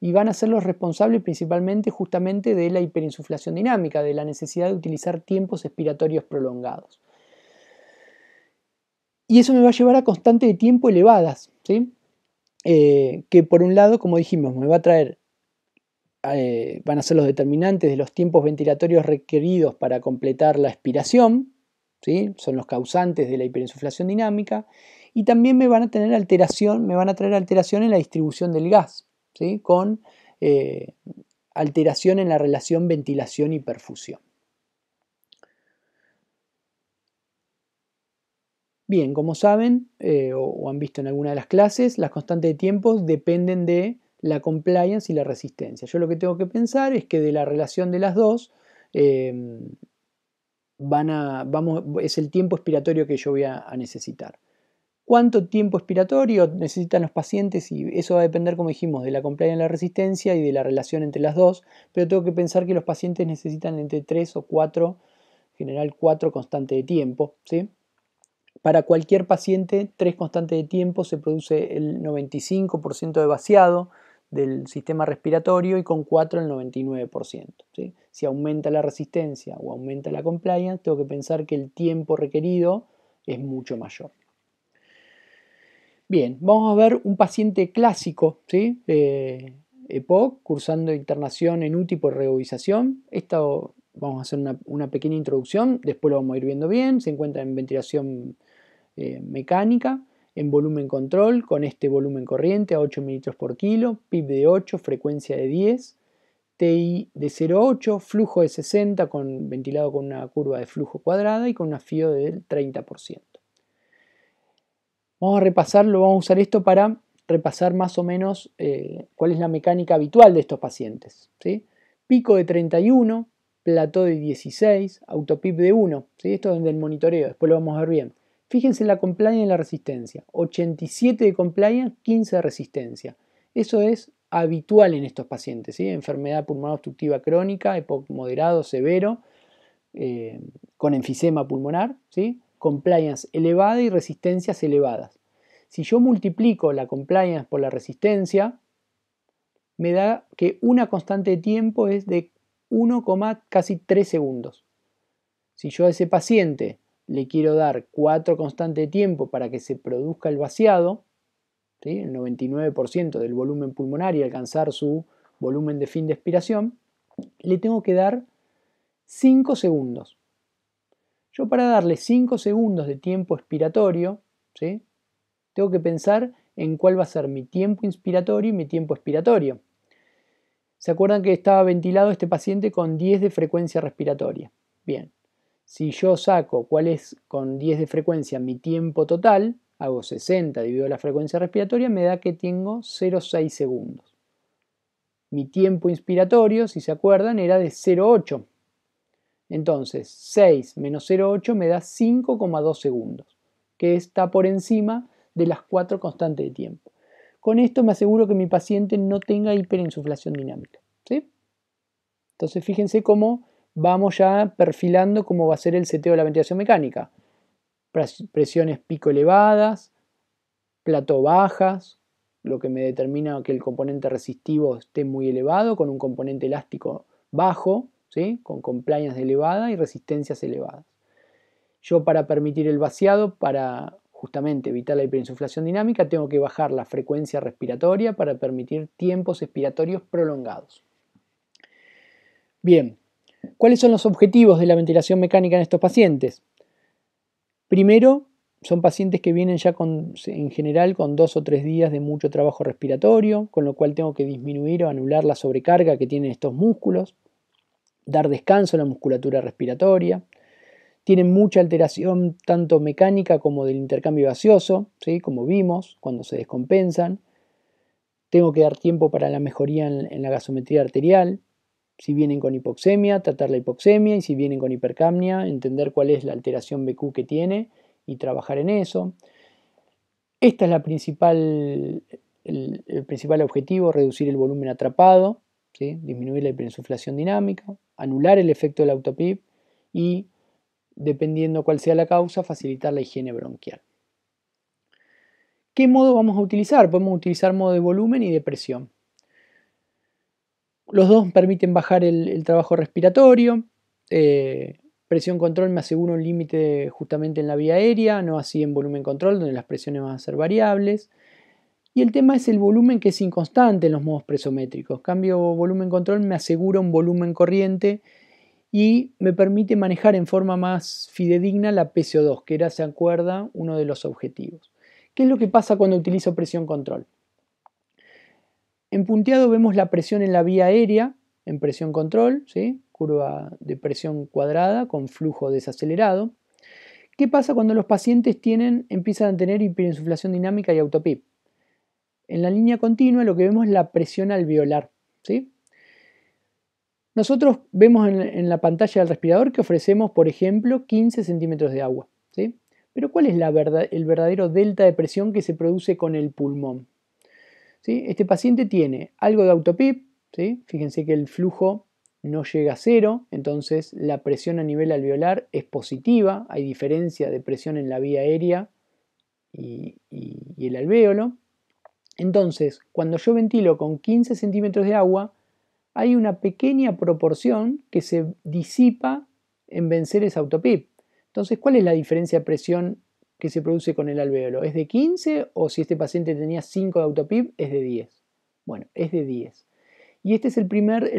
y van a ser los responsables principalmente justamente de la hiperinsuflación dinámica, de la necesidad de utilizar tiempos expiratorios prolongados y eso me va a llevar a constantes de tiempo elevadas, ¿sí? Eh, que por un lado, como dijimos, me va a traer, eh, van a ser los determinantes de los tiempos ventilatorios requeridos para completar la expiración, ¿sí? son los causantes de la hiperinsuflación dinámica, y también me van a tener alteración, me van a traer alteración en la distribución del gas, ¿sí? con eh, alteración en la relación ventilación y perfusión. Bien, como saben eh, o, han visto en alguna de las clases, las constantes de tiempo dependen de la compliance y la resistencia. Yo lo que tengo que pensar es que de la relación de las dos em, van a, vamos, es el tiempo expiratorio que yo voy a, necesitar cuánto tiempo expiratorio necesitan los pacientes y eso va a depender, como dijimos, de la compliance, y la resistencia y de la relación entre las dos, pero tengo que pensar que los pacientes necesitan entre 3 o 4, en general 4 constantes de tiempo, ¿sí? Para cualquier paciente, tres constantes de tiempo se produce el 95% de vaciado del sistema respiratorio y con cuatro el 99%. Si aumenta la resistencia o aumenta la compliance, tengo que pensar que el tiempo requerido es mucho mayor. Bien, vamos a ver un paciente clásico, ¿sí? EPOC, eh, e cursando internación en UTI por reubización. Esto vamos a hacer una, pequeña introducción, después lo vamos a ir viendo bien. Se encuentra en ventilación eh, mecánica, en volumen control, con este volumen corriente a 8 mililitros por kilo, PIB de 8, frecuencia de 10, TI de 0,8, flujo de 60, con, ventilado con una curva de flujo cuadrada y con un FIO del 30%. Vamos a repasarlo, vamos a usar esto para repasar más o menos eh, cuál es la mecánica habitual de estos pacientes. Pico de 31, plató de 16, autopip de 1. ¿sí? Esto es del monitoreo, después lo vamos a ver bien. Fíjense la compliance y la resistencia. 87 de compliance, 15 de resistencia. Eso es habitual en estos pacientes. Enfermedad pulmonar obstructiva crónica, moderado, severo, eh, con enfisema pulmonar. ¿sí? Compliance elevada y resistencias elevadas. Si yo multiplico la compliance por la resistencia, me da que una constante de tiempo es de 1, casi 3 segundos. Si yo a ese paciente le quiero dar 4 constantes de tiempo para que se produzca el vaciado, el 99% del volumen pulmonar y alcanzar su volumen de fin de expiración, le tengo que dar 5 segundos. Yo para darle 5 segundos de tiempo expiratorio, tengo que pensar en cuál va a ser mi tiempo inspiratorio y mi tiempo expiratorio. ¿Se acuerdan que estaba ventilado este paciente con 10 de frecuencia respiratoria? Bien, si yo saco cuál es con 10 de frecuencia mi tiempo total, hago 60 dividido la frecuencia respiratoria, me da que tengo 0,6 segundos. Mi tiempo inspiratorio, si se acuerdan, era de 0,8. Entonces, 6 menos 0,8 me da 5,2 segundos, que está por encima de las 4 constantes de tiempo. Con esto me aseguro que mi paciente no tenga hiperinsuflación dinámica. Entonces, fíjense cómo vamos ya perfilando cómo va a ser el seteo de la ventilación mecánica. Presiones pico elevadas, plato bajas, lo que me determina que el componente resistivo esté muy elevado, con un componente elástico bajo, ¿sí? con compliance elevadas y resistencias elevadas. Yo para permitir el vaciado, para justamente evitar la hiperinsuflación dinámica, tengo que bajar la frecuencia respiratoria para permitir tiempos expiratorios prolongados. Bien, ¿Cuáles son los objetivos de la ventilación mecánica en estos pacientes? Primero, son pacientes que vienen ya en general con dos o tres días de mucho trabajo respiratorio, con lo cual tengo que disminuir o anular la sobrecarga que tienen estos músculos, dar descanso a la musculatura respiratoria. Tienen mucha alteración tanto mecánica como del intercambio gaseoso, como vimos, cuando se descompensan. Tengo que dar tiempo para la mejoría en la gasometría arterial si vienen con hipoxemia, tratar la hipoxemia y si vienen con hipercamnia, entender cuál es la alteración BQ que tiene y trabajar en eso. Este es la principal, el, principal objetivo, reducir el volumen atrapado, disminuir la hiperinsuflación dinámica, anular el efecto del autopip y, dependiendo cuál sea la causa, facilitar la higiene bronquial. ¿Qué modo vamos a utilizar? Podemos utilizar modo de volumen y de presión. Los dos permiten bajar el, trabajo respiratorio. Eh, presión control me asegura un límite justamente en la vía aérea, no así en volumen control, donde las presiones van a ser variables. Y el tema es el volumen que es inconstante en los modos presométricos. Cambio volumen control me asegura un volumen corriente y me permite manejar en forma más fidedigna la PCO2, que era, se acuerda, uno de los objetivos. ¿Qué es lo que pasa cuando utilizo presión control? En punteado vemos la presión en la vía aérea, en presión control, ¿sí? curva de presión cuadrada con flujo desacelerado. ¿Qué pasa cuando los pacientes tienen, empiezan a tener hiperinsuflación dinámica y autopip? En la línea continua lo que vemos es la presión alveolar. ¿sí? Nosotros vemos en, la pantalla del respirador que ofrecemos, por ejemplo, 15 centímetros de agua. ¿sí? Pero ¿cuál es el verdadero delta de presión que se produce con el pulmón? Este paciente tiene algo de autopip, fíjense que el flujo no llega a cero, entonces la presión a nivel alveolar es positiva, hay diferencia de presión en la vía aérea y, el alvéolo. Entonces, cuando yo ventilo con 15 centímetros de agua, hay una pequeña proporción que se disipa en vencer ese autopip. Entonces, ¿cuál es la diferencia de presión que se produce con el alvéolo? es de 15 o si este paciente tenía 5 de autopip es de 10. Bueno, es de 10. Y este es el primer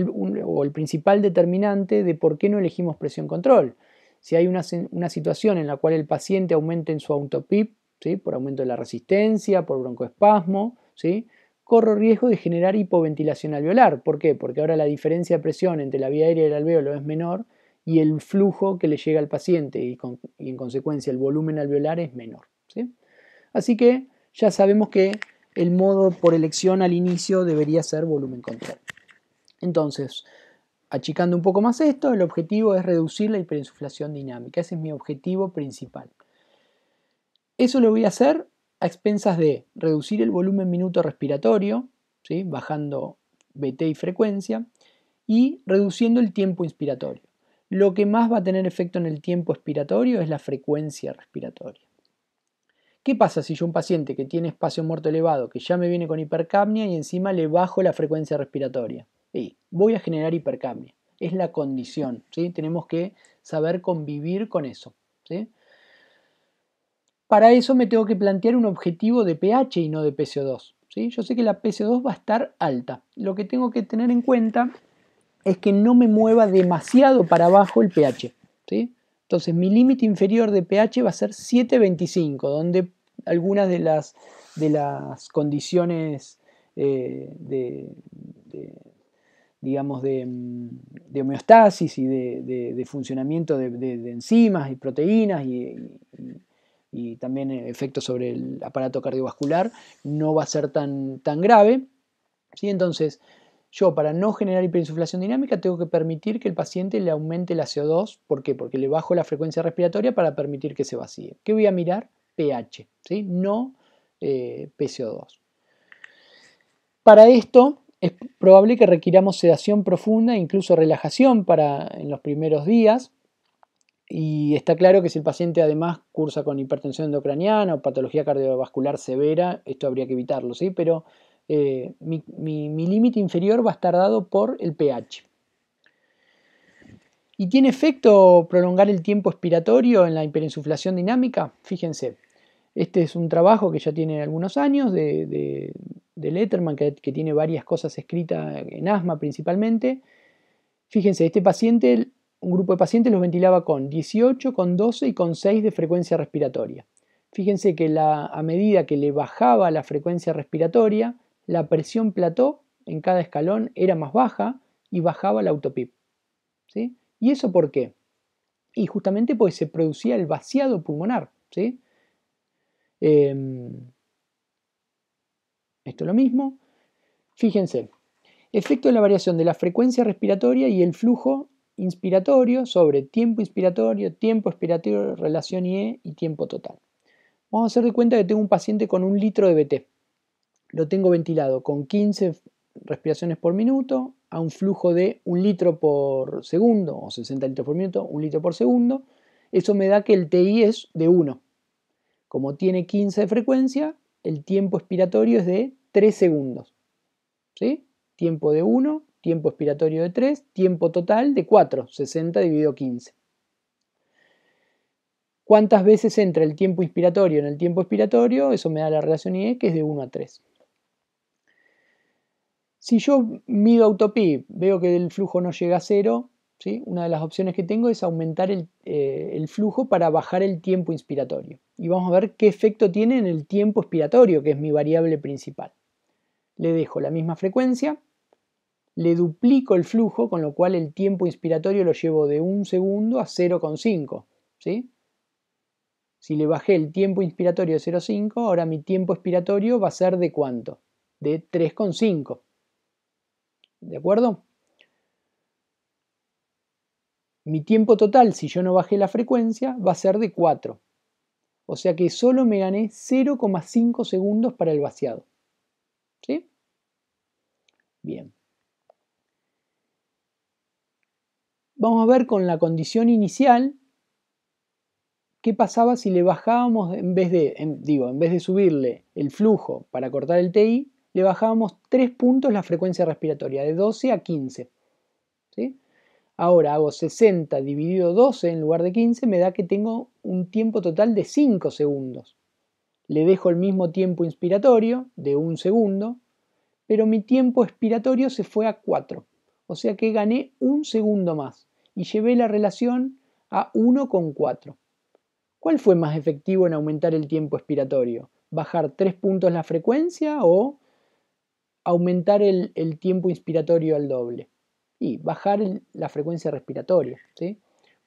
o el principal determinante de por qué no elegimos presión control. Si hay una, situación en la cual el paciente aumenta en su autopip, por aumento de la resistencia, por broncoespasmo, ¿sí? corro riesgo de generar hipoventilación alveolar. ¿Por qué? Porque ahora la diferencia de presión entre la vía aérea y el alvéolo es menor, y el flujo que le llega al paciente y, en consecuencia el volumen alveolar es menor. Así que ya sabemos que el modo por elección al inicio debería ser volumen control. Entonces, achicando un poco más esto, el objetivo es reducir la hiperinsuflación dinámica. Ese es mi objetivo principal. Eso lo voy a hacer a expensas de reducir el volumen minuto respiratorio, bajando BT y frecuencia, y reduciendo el tiempo inspiratorio. Lo que más va a tener efecto en el tiempo expiratorio es la frecuencia respiratoria. ¿Qué pasa si yo un paciente que tiene espacio muerto elevado, que ya me viene con hipercapnia y encima le bajo la frecuencia respiratoria? Y voy a generar hipercapnia. Es la condición. ¿sí? Tenemos que saber convivir con eso. Para eso me tengo que plantear un objetivo de pH y no de PCO2. ¿sí? Yo sé que la PCO2 va a estar alta. Lo que tengo que tener en cuenta es que no me mueva demasiado para abajo el pH. ¿sí? Entonces mi límite inferior de pH va a ser 7.25, donde algunas de las, de las condiciones eh, de, digamos de, homeostasis y de, funcionamiento de, enzimas y proteínas y, también efectos sobre el aparato cardiovascular, no va a ser tan, tan grave. ¿sí? Entonces, yo, para no generar hiperinsuflación dinámica, tengo que permitir que el paciente le aumente la CO2. ¿Por qué? Porque le bajo la frecuencia respiratoria para permitir que se vacíe. ¿Qué voy a mirar? pH, ¿sí? no eh, PCO2. Para esto es probable que requiramos sedación profunda e incluso relajación para, en los primeros días. Y está claro que si el paciente además cursa con hipertensión endocraniana o patología cardiovascular severa, esto habría que evitarlo, ¿sí? Pero eh, mi, límite inferior va a estar dado por el pH. ¿Y tiene efecto prolongar el tiempo expiratorio en la hiperinsuflación dinámica? Fíjense, este es un trabajo que ya tiene algunos años de, Letterman, que, tiene varias cosas escritas en asma principalmente. Fíjense, este paciente, un grupo de pacientes los ventilaba con 18, con 12 y con 6 de frecuencia respiratoria. Fíjense que a medida que le bajaba la frecuencia respiratoria, la presión plató en cada escalón era más baja y bajaba la autopip. ¿sí? ¿Y eso por qué? Y justamente porque se producía el vaciado pulmonar. ¿sí? Em, esto es lo mismo. Fíjense, efecto de la variación de la frecuencia respiratoria y el flujo inspiratorio sobre tiempo inspiratorio, tiempo expiratorio, relación IE y tiempo total. Vamos a hacer de cuenta que tengo un paciente con un litro de BT lo tengo ventilado con 15 respiraciones por minuto a un flujo de un litro por segundo o 60 litros por minuto, un litro por segundo. Eso me da que el TI es de 1. Como tiene 15 de frecuencia, el tiempo expiratorio es de 3 segundos. Tiempo de 1, tiempo expiratorio de 3, tiempo total de 4, 60 dividido 15. ¿Cuántas veces entra el tiempo inspiratorio en el tiempo expiratorio? Eso me da la relación IE que es de 1 a 3. Si yo mido autopi, veo que el flujo no llega a cero, ¿sí? una de las opciones que tengo es aumentar eh, el, flujo para bajar el tiempo inspiratorio. Y vamos a ver qué efecto tiene en el tiempo expiratorio, que es mi variable principal. Le dejo la misma frecuencia, le duplico el flujo, con lo cual el tiempo inspiratorio lo llevo de un segundo a 0,5. ¿sí? Si le bajé el tiempo inspiratorio de 0,5, ahora mi tiempo expiratorio va a ser de cuánto? De 3,5. ¿De acuerdo? Mi tiempo total, si yo no bajé la frecuencia, va a ser de 4. O sea que solo me gané 0,5 segundos para el vaciado. ¿Sí? Bien. Vamos a ver con la condición inicial qué pasaba si le bajábamos en vez de, digo, en vez de subirle el flujo para cortar el TI, le bajábamos 3 puntos la frecuencia respiratoria, de 12 a 15. Ahora hago 60 dividido 12 en lugar de 15, me da que tengo un tiempo total de 5 segundos. Le dejo el mismo tiempo inspiratorio, de 1 segundo, pero mi tiempo expiratorio se fue a 4. O sea que gané un segundo más y llevé la relación a 1 con 4. ¿Cuál fue más efectivo en aumentar el tiempo expiratorio? ¿Bajar 3 puntos la frecuencia o aumentar el, tiempo inspiratorio al doble y bajar la frecuencia respiratoria.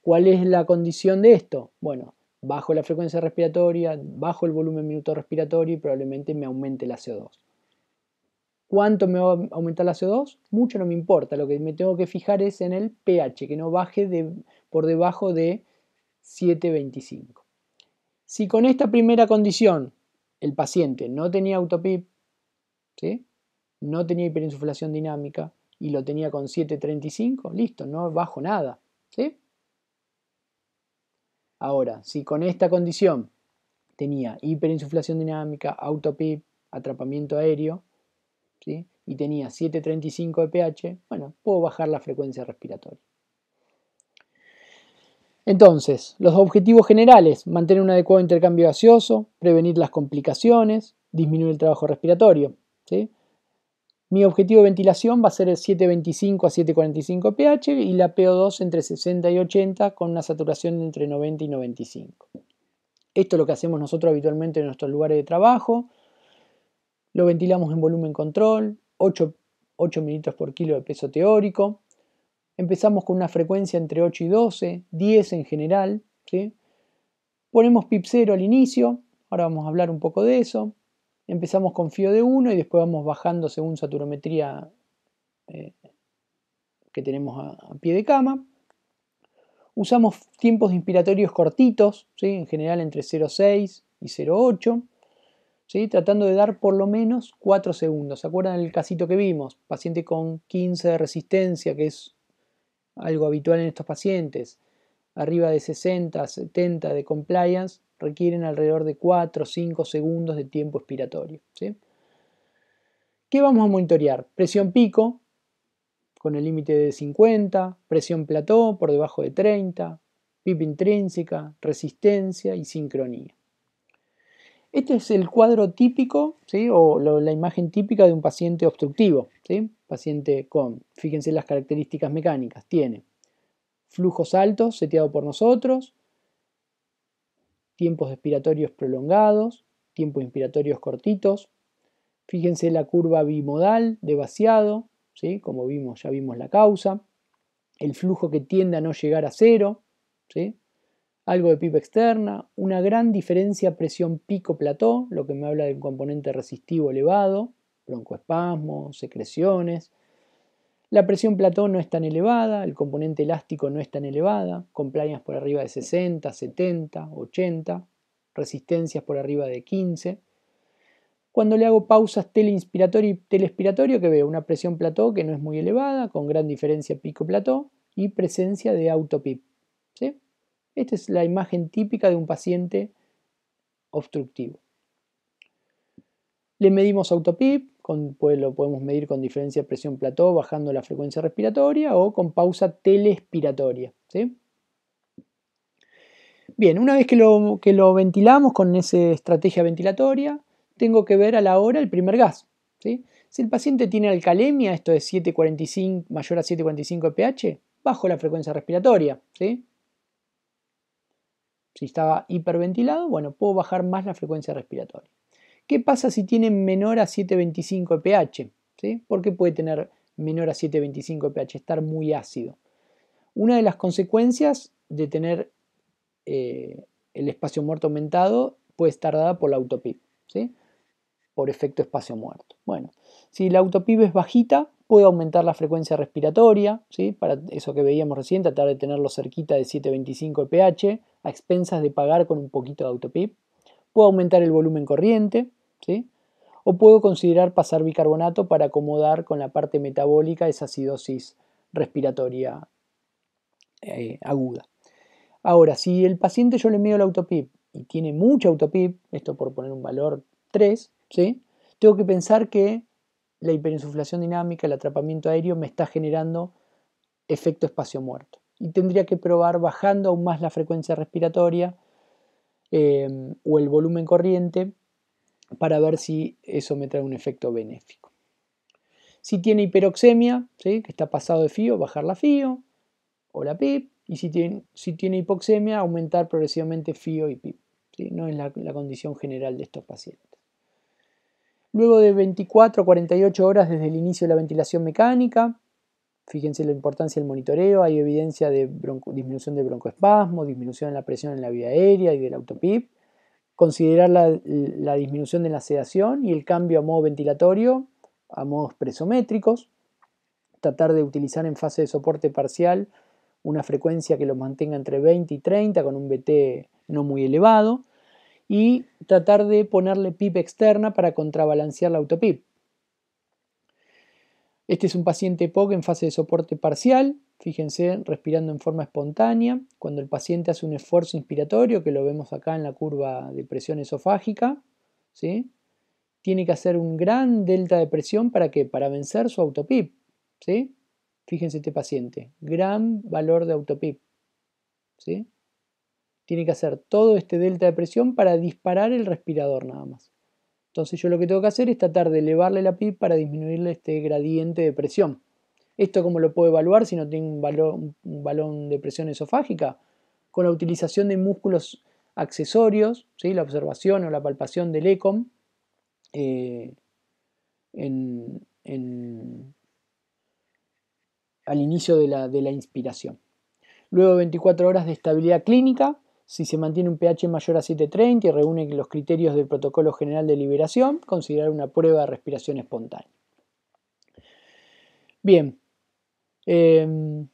¿Cuál es la condición de esto? Bueno, bajo la frecuencia respiratoria, bajo el volumen minuto respiratorio y probablemente me aumente la CO2. ¿Cuánto me va a aumentar la CO2? Mucho no me importa, lo que me tengo que fijar es en el pH, que no baje por debajo de 7,25. Si con esta primera condición el paciente no tenía autopip, ¿sí? no tenía hiperinsuflación dinámica y lo tenía con 7.35, listo, no bajo nada. ¿sí? Ahora, si con esta condición tenía hiperinsuflación dinámica, autopip, atrapamiento aéreo, ¿sí? y tenía 7.35 de pH, bueno, puedo bajar la frecuencia respiratoria. Entonces, los objetivos generales, mantener un adecuado intercambio gaseoso, prevenir las complicaciones, disminuir el trabajo respiratorio. ¿sí? Mi objetivo de ventilación va a ser el 725 a 745 pH y la PO2 entre 60 y 80 con una saturación entre 90 y 95. Esto es lo que hacemos nosotros habitualmente en nuestros lugares de trabajo. Lo ventilamos en volumen control, 8, 8 mililitros por kilo de peso teórico. Empezamos con una frecuencia entre 8 y 12, 10 en general. Ponemos pip 0 al inicio, ahora vamos a hablar un poco de eso. Empezamos con FIO de 1 y después vamos bajando según saturometría eh, que tenemos a, pie de cama. Usamos tiempos inspiratorios cortitos, en general entre 0,6 y 0,8, ¿sí? tratando de dar por lo menos 4 segundos. ¿Se acuerdan del casito que vimos? Paciente con 15 de resistencia, que es algo habitual en estos pacientes, arriba de 60, 70 de compliance, requieren alrededor de 4 o 5 segundos de tiempo expiratorio. ¿Qué vamos a monitorear? Presión pico con el límite de 50, presión plató por debajo de 30, Pipa intrínseca, resistencia y sincronía. Este es el cuadro típico, o la imagen típica de un paciente obstructivo, paciente con, fíjense las características mecánicas, tiene flujos altos seteados por nosotros, tiempos expiratorios prolongados, tiempos inspiratorios cortitos. Fíjense la curva bimodal de vaciado, ¿sí? como vimos, ya vimos la causa. El flujo que tiende a no llegar a cero, ¿sí? algo de pipa externa, una gran diferencia presión pico-plató, lo que me habla un componente resistivo elevado, broncoespasmo, secreciones, la presión plató no es tan elevada, el componente elástico no es tan elevada, con compliance por arriba de 60, 70, 80, resistencias por arriba de 15. Cuando le hago pausas teleinspiratorio y telespiratorio, que veo una presión plató que no es muy elevada, con gran diferencia pico-plató y presencia de autopip. ¿sí? Esta es la imagen típica de un paciente obstructivo. Le medimos autopip, lo podemos medir con diferencia de presión plató, bajando la frecuencia respiratoria o con pausa telespiratoria. Bien, una vez que lo, ventilamos con esa estrategia ventilatoria, tengo que ver a la hora el primer gas. ¿sí? Si el paciente tiene alcalemia, esto es 745, mayor a 745 pH, bajo la frecuencia respiratoria. ¿sí? Si estaba hiperventilado, bueno, puedo bajar más la frecuencia respiratoria. ¿Qué pasa si tiene menor a 7,25 pH? ¿Sí? ¿Por qué puede tener menor a 7,25 pH? Estar muy ácido. Una de las consecuencias de tener eh, el espacio muerto aumentado puede estar dada por la autopip, ¿sí? por efecto espacio muerto. Bueno, si la autopip es bajita, puede aumentar la frecuencia respiratoria, ¿sí? para eso que veíamos recién, tratar de tenerlo cerquita de 7,25 pH, a expensas de pagar con un poquito de autopip. Puede aumentar el volumen corriente, ¿sí? O puedo considerar pasar bicarbonato para acomodar con la parte metabólica esa acidosis respiratoria eh, aguda. Ahora, si el paciente yo le mido la autopip y tiene mucha autopip, esto por poner un valor 3, ¿sí? tengo que pensar que la hiperinsuflación dinámica, el atrapamiento aéreo me está generando efecto espacio muerto. Y tendría que probar bajando aún más la frecuencia respiratoria eh, o el volumen corriente para ver si eso me trae un efecto benéfico. Si tiene hiperoxemia, que está pasado de FIO, bajar la FIO o la PIP. Y si tiene, si tiene hipoxemia, aumentar progresivamente FIO y PIP. No es la, condición general de estos pacientes. Luego de 24 a 48 horas desde el inicio de la ventilación mecánica, fíjense la importancia del monitoreo, hay evidencia de disminución del broncoespasmo, disminución de la presión en la vía aérea y del autopip considerar la, disminución de la sedación y el cambio a modo ventilatorio, a modos presométricos, tratar de utilizar en fase de soporte parcial una frecuencia que lo mantenga entre 20 y 30 con un BT no muy elevado y tratar de ponerle PIP externa para contrabalancear la autopip. Este es un paciente POC en fase de soporte parcial, Fíjense, respirando en forma espontánea, cuando el paciente hace un esfuerzo inspiratorio, que lo vemos acá en la curva de presión esofágica, ¿sí? tiene que hacer un gran delta de presión para que para vencer su autopip, ¿sí? Fíjense este paciente, gran valor de autopip, ¿sí? Tiene que hacer todo este delta de presión para disparar el respirador nada más. Entonces yo lo que tengo que hacer es tratar de elevarle la pip para disminuirle este gradiente de presión. ¿Esto cómo lo puedo evaluar si no tiene un balón, de presión esofágica? Con la utilización de músculos accesorios, ¿sí? la observación o la palpación del ECOM eh, al inicio de la, inspiración. Luego 24 horas de estabilidad clínica, si se mantiene un pH mayor a 7.30 y reúne los criterios del protocolo general de liberación, considerar una prueba de respiración espontánea. Bien, Em,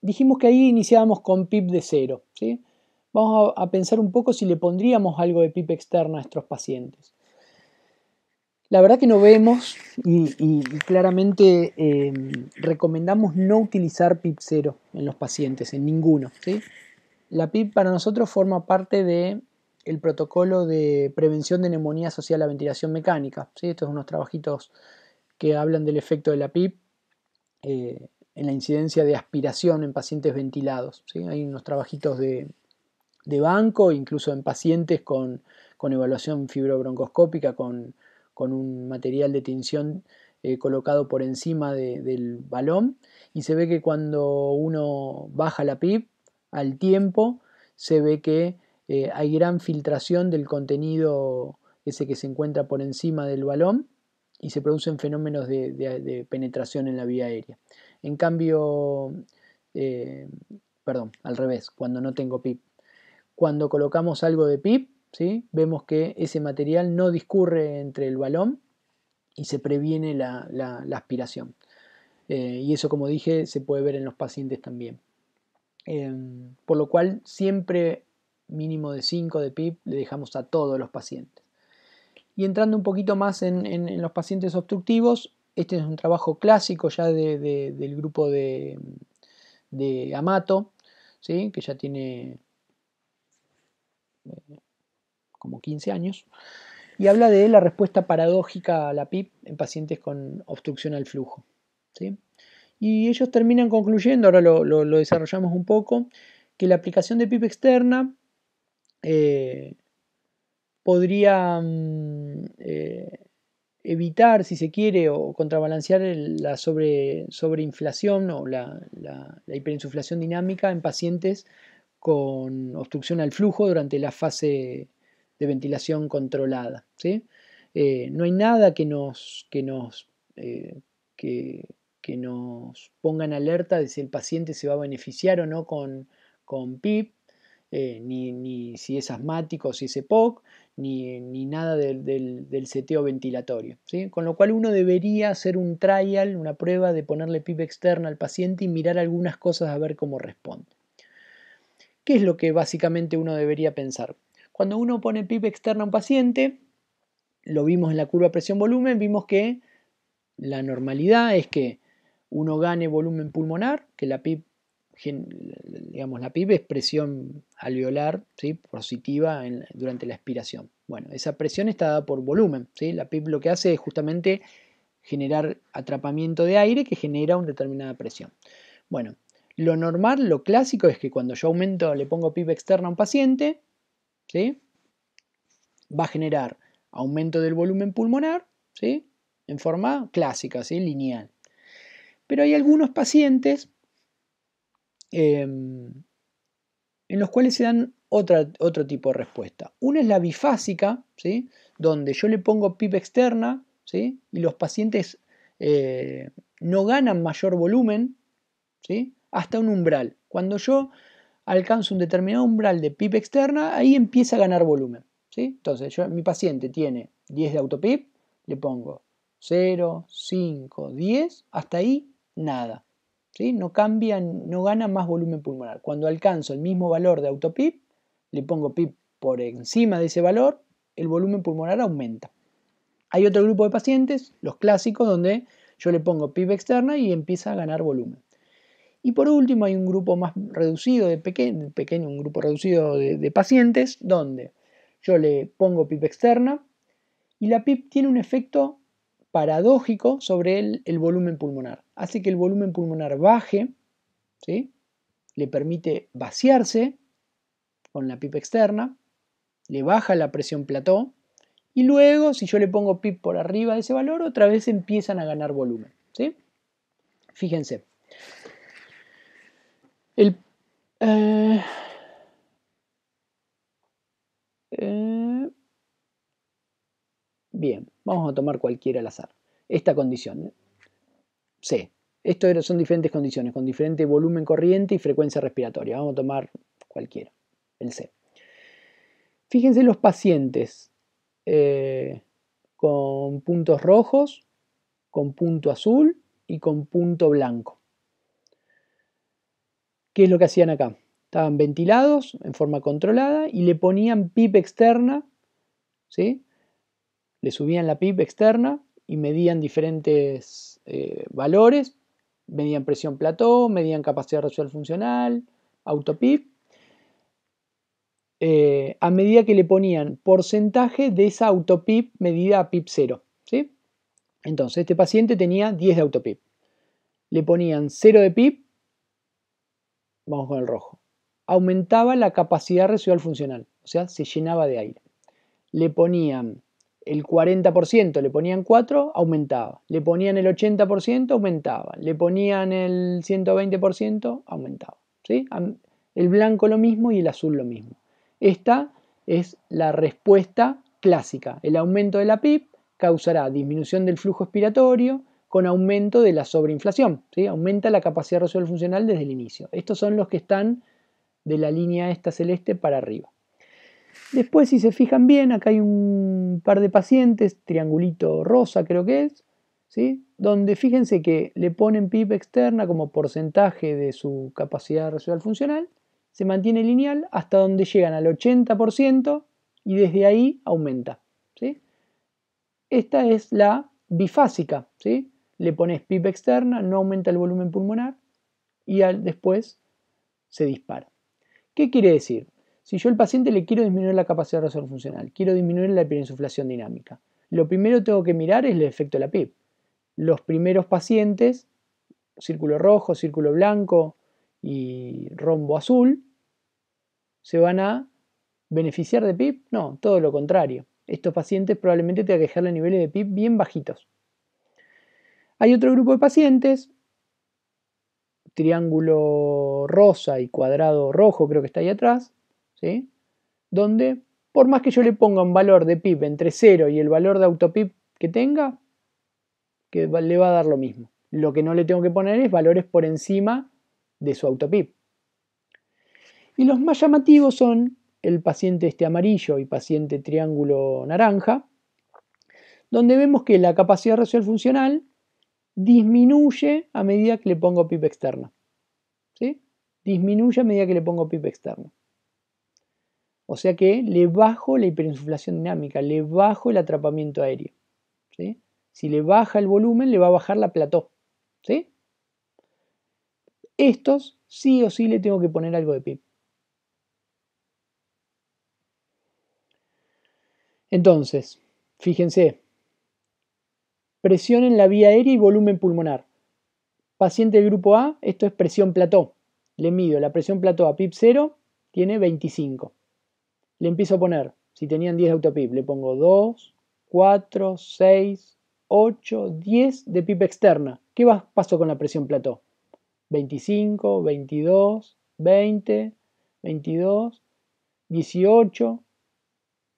dijimos que ahí iniciábamos con pip de cero. ¿sí? Vamos a, pensar un poco si le pondríamos algo de pip externo a nuestros pacientes. La verdad que no vemos y, claramente em, recomendamos no utilizar PIP cero en los pacientes, en ninguno. ¿sí? La PIP para nosotros forma parte del protocolo de prevención de neumonía asociada a la ventilación mecánica. ¿sí? Estos son unos trabajitos que hablan del efecto de la PIP eh, en la incidencia de aspiración en pacientes ventilados. Hay unos trabajitos de, banco, incluso en pacientes con, evaluación fibrobroncoscópica, con, un material de tinción eh, colocado por encima del balón, y se ve que cuando uno baja la PIB al tiempo, se ve que eh, hay gran filtración del contenido ese que se encuentra por encima del balón y se producen fenómenos de, penetración en la vía aérea. En cambio, eh, perdón, al revés, cuando no tengo pip. Cuando colocamos algo de pip, ¿sí? vemos que ese material no discurre entre el balón y se previene la, aspiración. Eh, y eso, como dije, se puede ver en los pacientes también. Em, por lo cual, siempre mínimo de 5 de PIP le dejamos a todos los pacientes. Y entrando un poquito más en los pacientes obstructivos, este es un trabajo clásico ya del grupo de, Amato, que ya tiene eh, como 15 años, y habla de la respuesta paradójica a la PIP en pacientes con obstrucción al flujo. Y ellos terminan concluyendo, ahora lo, desarrollamos un poco, que la aplicación de PIP externa eh, podría mm, eh, evitar, si se quiere, o contrabalancear la sobre, sobreinflación o la, la, dinámica en pacientes con obstrucción al flujo durante la fase de ventilación controlada. ¿sí? Eh, no hay nada que nos, que nos, eh, que, que nos ponga en alerta de si el paciente se va a beneficiar o no con, con PIP, eh, ni, ni, si es asmático o si es EPOC, ni, nada del, del, seteo ventilatorio. Con lo cual uno debería hacer un trial, una prueba de ponerle PIB externa al paciente y mirar algunas cosas a ver cómo responde. ¿Qué es lo que básicamente uno debería pensar? Cuando uno pone PIB externa a un paciente, lo vimos en la curva presión-volumen, vimos que la normalidad es que uno gane volumen pulmonar, que la PIB digamos, la PIB es presión alveolar positiva durante la expiración. Bueno, esa presión está dada por volumen. La PIB lo que hace es justamente generar atrapamiento de aire que genera una determinada presión. Bueno, lo normal, lo clásico es que cuando yo aumento, le pongo PIB externa a un paciente, va a generar aumento del volumen pulmonar, ¿sí? en forma clásica, lineal. Pero hay algunos pacientes Em, en los cuales se dan otro tipo de respuesta. Una es la bifásica, ¿sí? donde yo le pongo PIP externa ¿sí? y los pacientes eh, no ganan mayor volumen ¿sí? hasta un umbral. Cuando yo alcanzo un determinado umbral de PIP externa, ahí empieza a ganar volumen. ¿sí? Entonces, yo, mi paciente tiene 10 de autopip, le pongo 0, 5, 10, hasta ahí nada. No cambian, no gana más volumen pulmonar. Cuando alcanzo el mismo valor de autopip, le pongo pip por encima de ese valor, el volumen pulmonar aumenta. Hay otro grupo de pacientes, los clásicos, donde yo le pongo pip externa y empieza a ganar volumen. Y por último hay un grupo más reducido de pequeño, un grupo reducido de, de pacientes, donde yo le pongo pip externa y la pip tiene un efecto paradójico sobre el, volumen pulmonar. Hace que el volumen pulmonar baje, ¿sí? le permite vaciarse con la pipa externa, le baja la presión plató y luego, si yo le pongo pip por arriba de ese valor, otra vez empiezan a ganar volumen. ¿sí? Fíjense. El, eh, eh, Bien, vamos a tomar cualquiera al azar. Esta condición, C. ¿eh? Esto son diferentes condiciones, con diferente volumen corriente y frecuencia respiratoria. Vamos a tomar cualquiera, el C. Fíjense los pacientes eh, con puntos rojos, con punto azul y con punto blanco. ¿Qué es lo que hacían acá? Estaban ventilados en forma controlada y le ponían PIP externa, ¿sí? le subían la PIB externa y medían diferentes eh, valores, medían presión plató, medían capacidad residual funcional, autopip. Eh, a medida que le ponían porcentaje de esa autopip medida a PIB 0. ¿sí? Entonces, este paciente tenía 10 de autopip. Le ponían 0 de PIB, vamos con el rojo. Aumentaba la capacidad residual funcional, o sea, se llenaba de aire. Le ponían el 40%, le ponían 4, aumentaba. Le ponían el 80%, aumentaba. Le ponían el 120%, aumentaba. El blanco lo mismo y el azul lo mismo. Esta es la respuesta clásica. El aumento de la PIB causará disminución del flujo expiratorio con aumento de la sobreinflación. Aumenta la capacidad residual funcional desde el inicio. Estos son los que están de la línea esta celeste para arriba. Después, si se fijan bien, acá hay un par de pacientes, triangulito rosa creo que es, ¿sí? donde fíjense que le ponen PIB externa como porcentaje de su capacidad residual funcional, se mantiene lineal hasta donde llegan al 80% y desde ahí aumenta. ¿sí? Esta es la bifásica, ¿sí? le pones PIB externa, no aumenta el volumen pulmonar y después se dispara. ¿Qué quiere decir? Si yo al paciente le quiero disminuir la capacidad de resolución funcional, quiero disminuir la hiperinsuflación dinámica, lo primero tengo que mirar es el efecto de la PIP. Los primeros pacientes, círculo rojo, círculo blanco y rombo azul, se van a beneficiar de PIP? No, todo lo contrario. Estos pacientes probablemente tengan que dejarle niveles de PIP bien bajitos. Hay otro grupo de pacientes, triángulo rosa y cuadrado rojo creo que está ahí atrás, donde, por más que yo le ponga un valor de PIB entre 0 y el valor de autopip que tenga, que le va a dar lo mismo. Lo que no le tengo que poner es valores por encima de su autopip. Y los más llamativos son el paciente este amarillo y paciente triángulo naranja, donde vemos que la capacidad racional funcional disminuye a medida que le pongo PIB externa. Disminuye a medida que le pongo PIB externo. O sea que le bajo la hiperinsuflación dinámica, le bajo el atrapamiento aéreo. Si le baja el volumen, le va a bajar la plató. Estos sí o sí le tengo que poner algo de PIB. Entonces, fíjense, presión en la vía aérea y volumen pulmonar. Paciente del grupo A, esto es presión plató. Le mido la presión plató a PIB 0, tiene 25 le empiezo a poner, si tenían 10 de autopip, le pongo 2, 4, 6, 8, 10 de pipa externa. ¿Qué pasó con la presión plató? 25, 22, 20, 22, 18.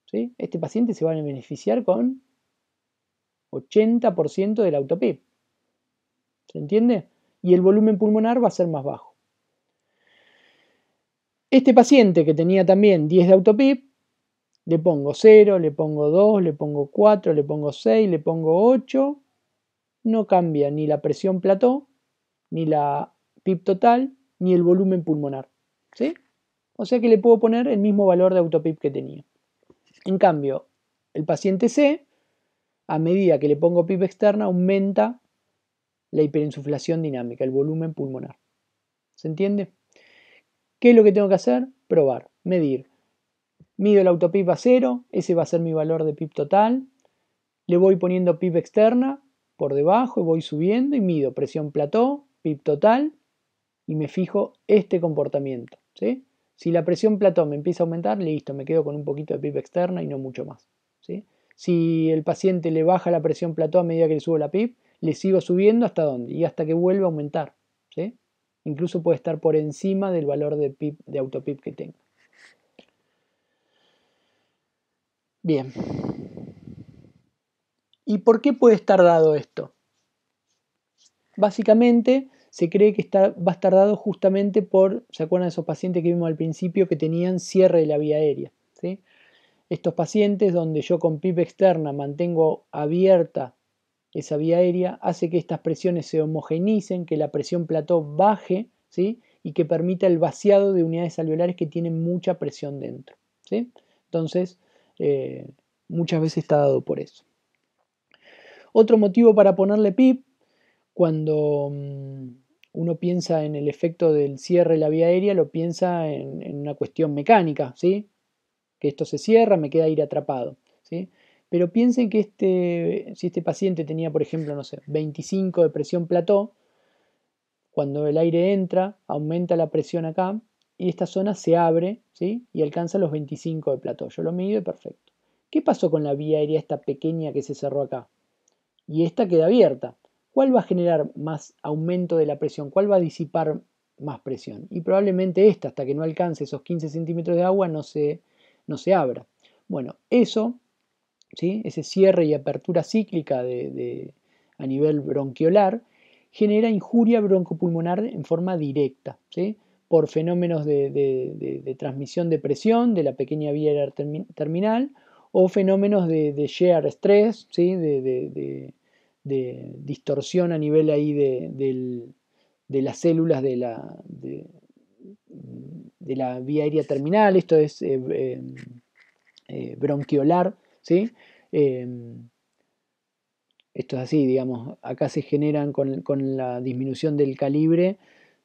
¿sí? Este paciente se va a beneficiar con 80% del autopip. ¿Se entiende? Y el volumen pulmonar va a ser más bajo. Este paciente que tenía también 10 de autopip, le pongo 0, le pongo 2, le pongo 4, le pongo 6, le pongo 8. No cambia ni la presión plató, ni la PIP total, ni el volumen pulmonar. ¿sí? O sea que le puedo poner el mismo valor de autopip que tenía. En cambio, el paciente C, a medida que le pongo PIP externa, aumenta la hiperinsuflación dinámica, el volumen pulmonar. ¿Se entiende? ¿Qué es lo que tengo que hacer? Probar, medir. Mido el autopip a cero, ese va a ser mi valor de pip total. Le voy poniendo pip externa por debajo y voy subiendo y mido presión plató, pip total y me fijo este comportamiento. Si la presión plató me empieza a aumentar, listo, me quedo con un poquito de pip externa y no mucho más. Si el paciente le baja la presión plató a medida que le subo la pip, le sigo subiendo hasta dónde y hasta que vuelva a aumentar. Incluso puede estar por encima del valor de, PIB, de autopip que tenga. Bien. ¿Y por qué puede estar dado esto? Básicamente se cree que está, va a estar dado justamente por, ¿se acuerdan de esos pacientes que vimos al principio que tenían cierre de la vía aérea? ¿sí? Estos pacientes donde yo con pip externa mantengo abierta esa vía aérea hace que estas presiones se homogenicen, que la presión plató baje ¿sí? y que permita el vaciado de unidades alveolares que tienen mucha presión dentro. ¿sí? Entonces, eh, muchas veces está dado por eso. Otro motivo para ponerle PIP, cuando mm, uno piensa en el efecto del cierre de la vía aérea, lo piensa en, en una cuestión mecánica, ¿sí? que esto se cierra, me queda aire atrapado. ¿sí? Pero piensen que este, si este paciente tenía, por ejemplo, no sé, 25 de presión plató, cuando el aire entra, aumenta la presión acá y esta zona se abre ¿sí? y alcanza los 25 de plató. Yo lo mido y perfecto. ¿Qué pasó con la vía aérea esta pequeña que se cerró acá? Y esta queda abierta. ¿Cuál va a generar más aumento de la presión? ¿Cuál va a disipar más presión? Y probablemente esta, hasta que no alcance esos 15 centímetros de agua, no se, no se abra. Bueno, eso ese cierre y apertura cíclica a nivel bronquiolar, genera injuria broncopulmonar en forma directa, por fenómenos de, transmisión de presión de la pequeña vía aérea terminal o fenómenos de, shear stress, de, distorsión a nivel ahí de, las células de la, vía aérea terminal, esto es eh, eh, eh, bronquiolar, ¿sí? Em, esto es así, digamos, acá se generan con, la disminución del calibre,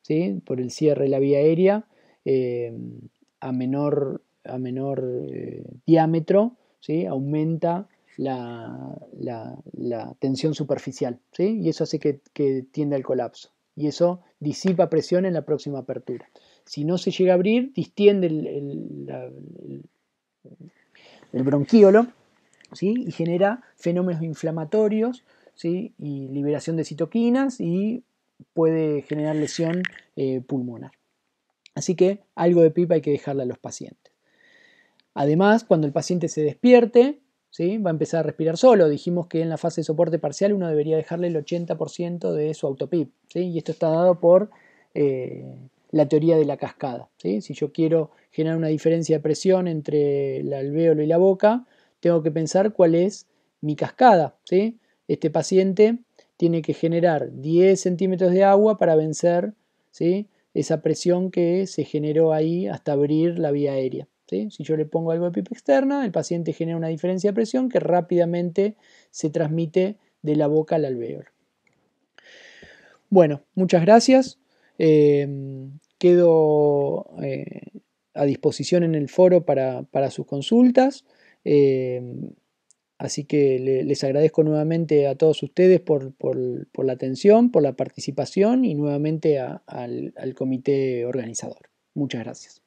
¿sí? por el cierre de la vía aérea, em, a menor, a menor eh, diámetro, ¿sí? aumenta la, tensión superficial, y eso hace que, que tienda al colapso, y eso disipa presión en la próxima apertura. Si no se llega a abrir, distiende el, el, el bronquíolo, y genera fenómenos inflamatorios y liberación de citoquinas y puede generar lesión eh, pulmonar. Así que algo de PIP hay que dejarle a los pacientes. Además, cuando el paciente se despierte, va a empezar a respirar solo. Dijimos que en la fase de soporte parcial uno debería dejarle el 80% de su autopip. Y esto está dado por eh, la teoría de la cascada. Si yo quiero generar una diferencia de presión entre el alvéolo y la boca, tengo que pensar cuál es mi cascada. Este paciente tiene que generar 10 centímetros de agua para vencer ¿sí? esa presión que se generó ahí hasta abrir la vía aérea. Si yo le pongo algo de pipa externa, el paciente genera una diferencia de presión que rápidamente se transmite de la boca al alveolo. Bueno, muchas gracias. Em, quedo eh, a disposición en el foro para sus consultas. Em, así que les agradezco nuevamente a todos ustedes por, la atención, por la participación y nuevamente al comité organizador. Muchas gracias.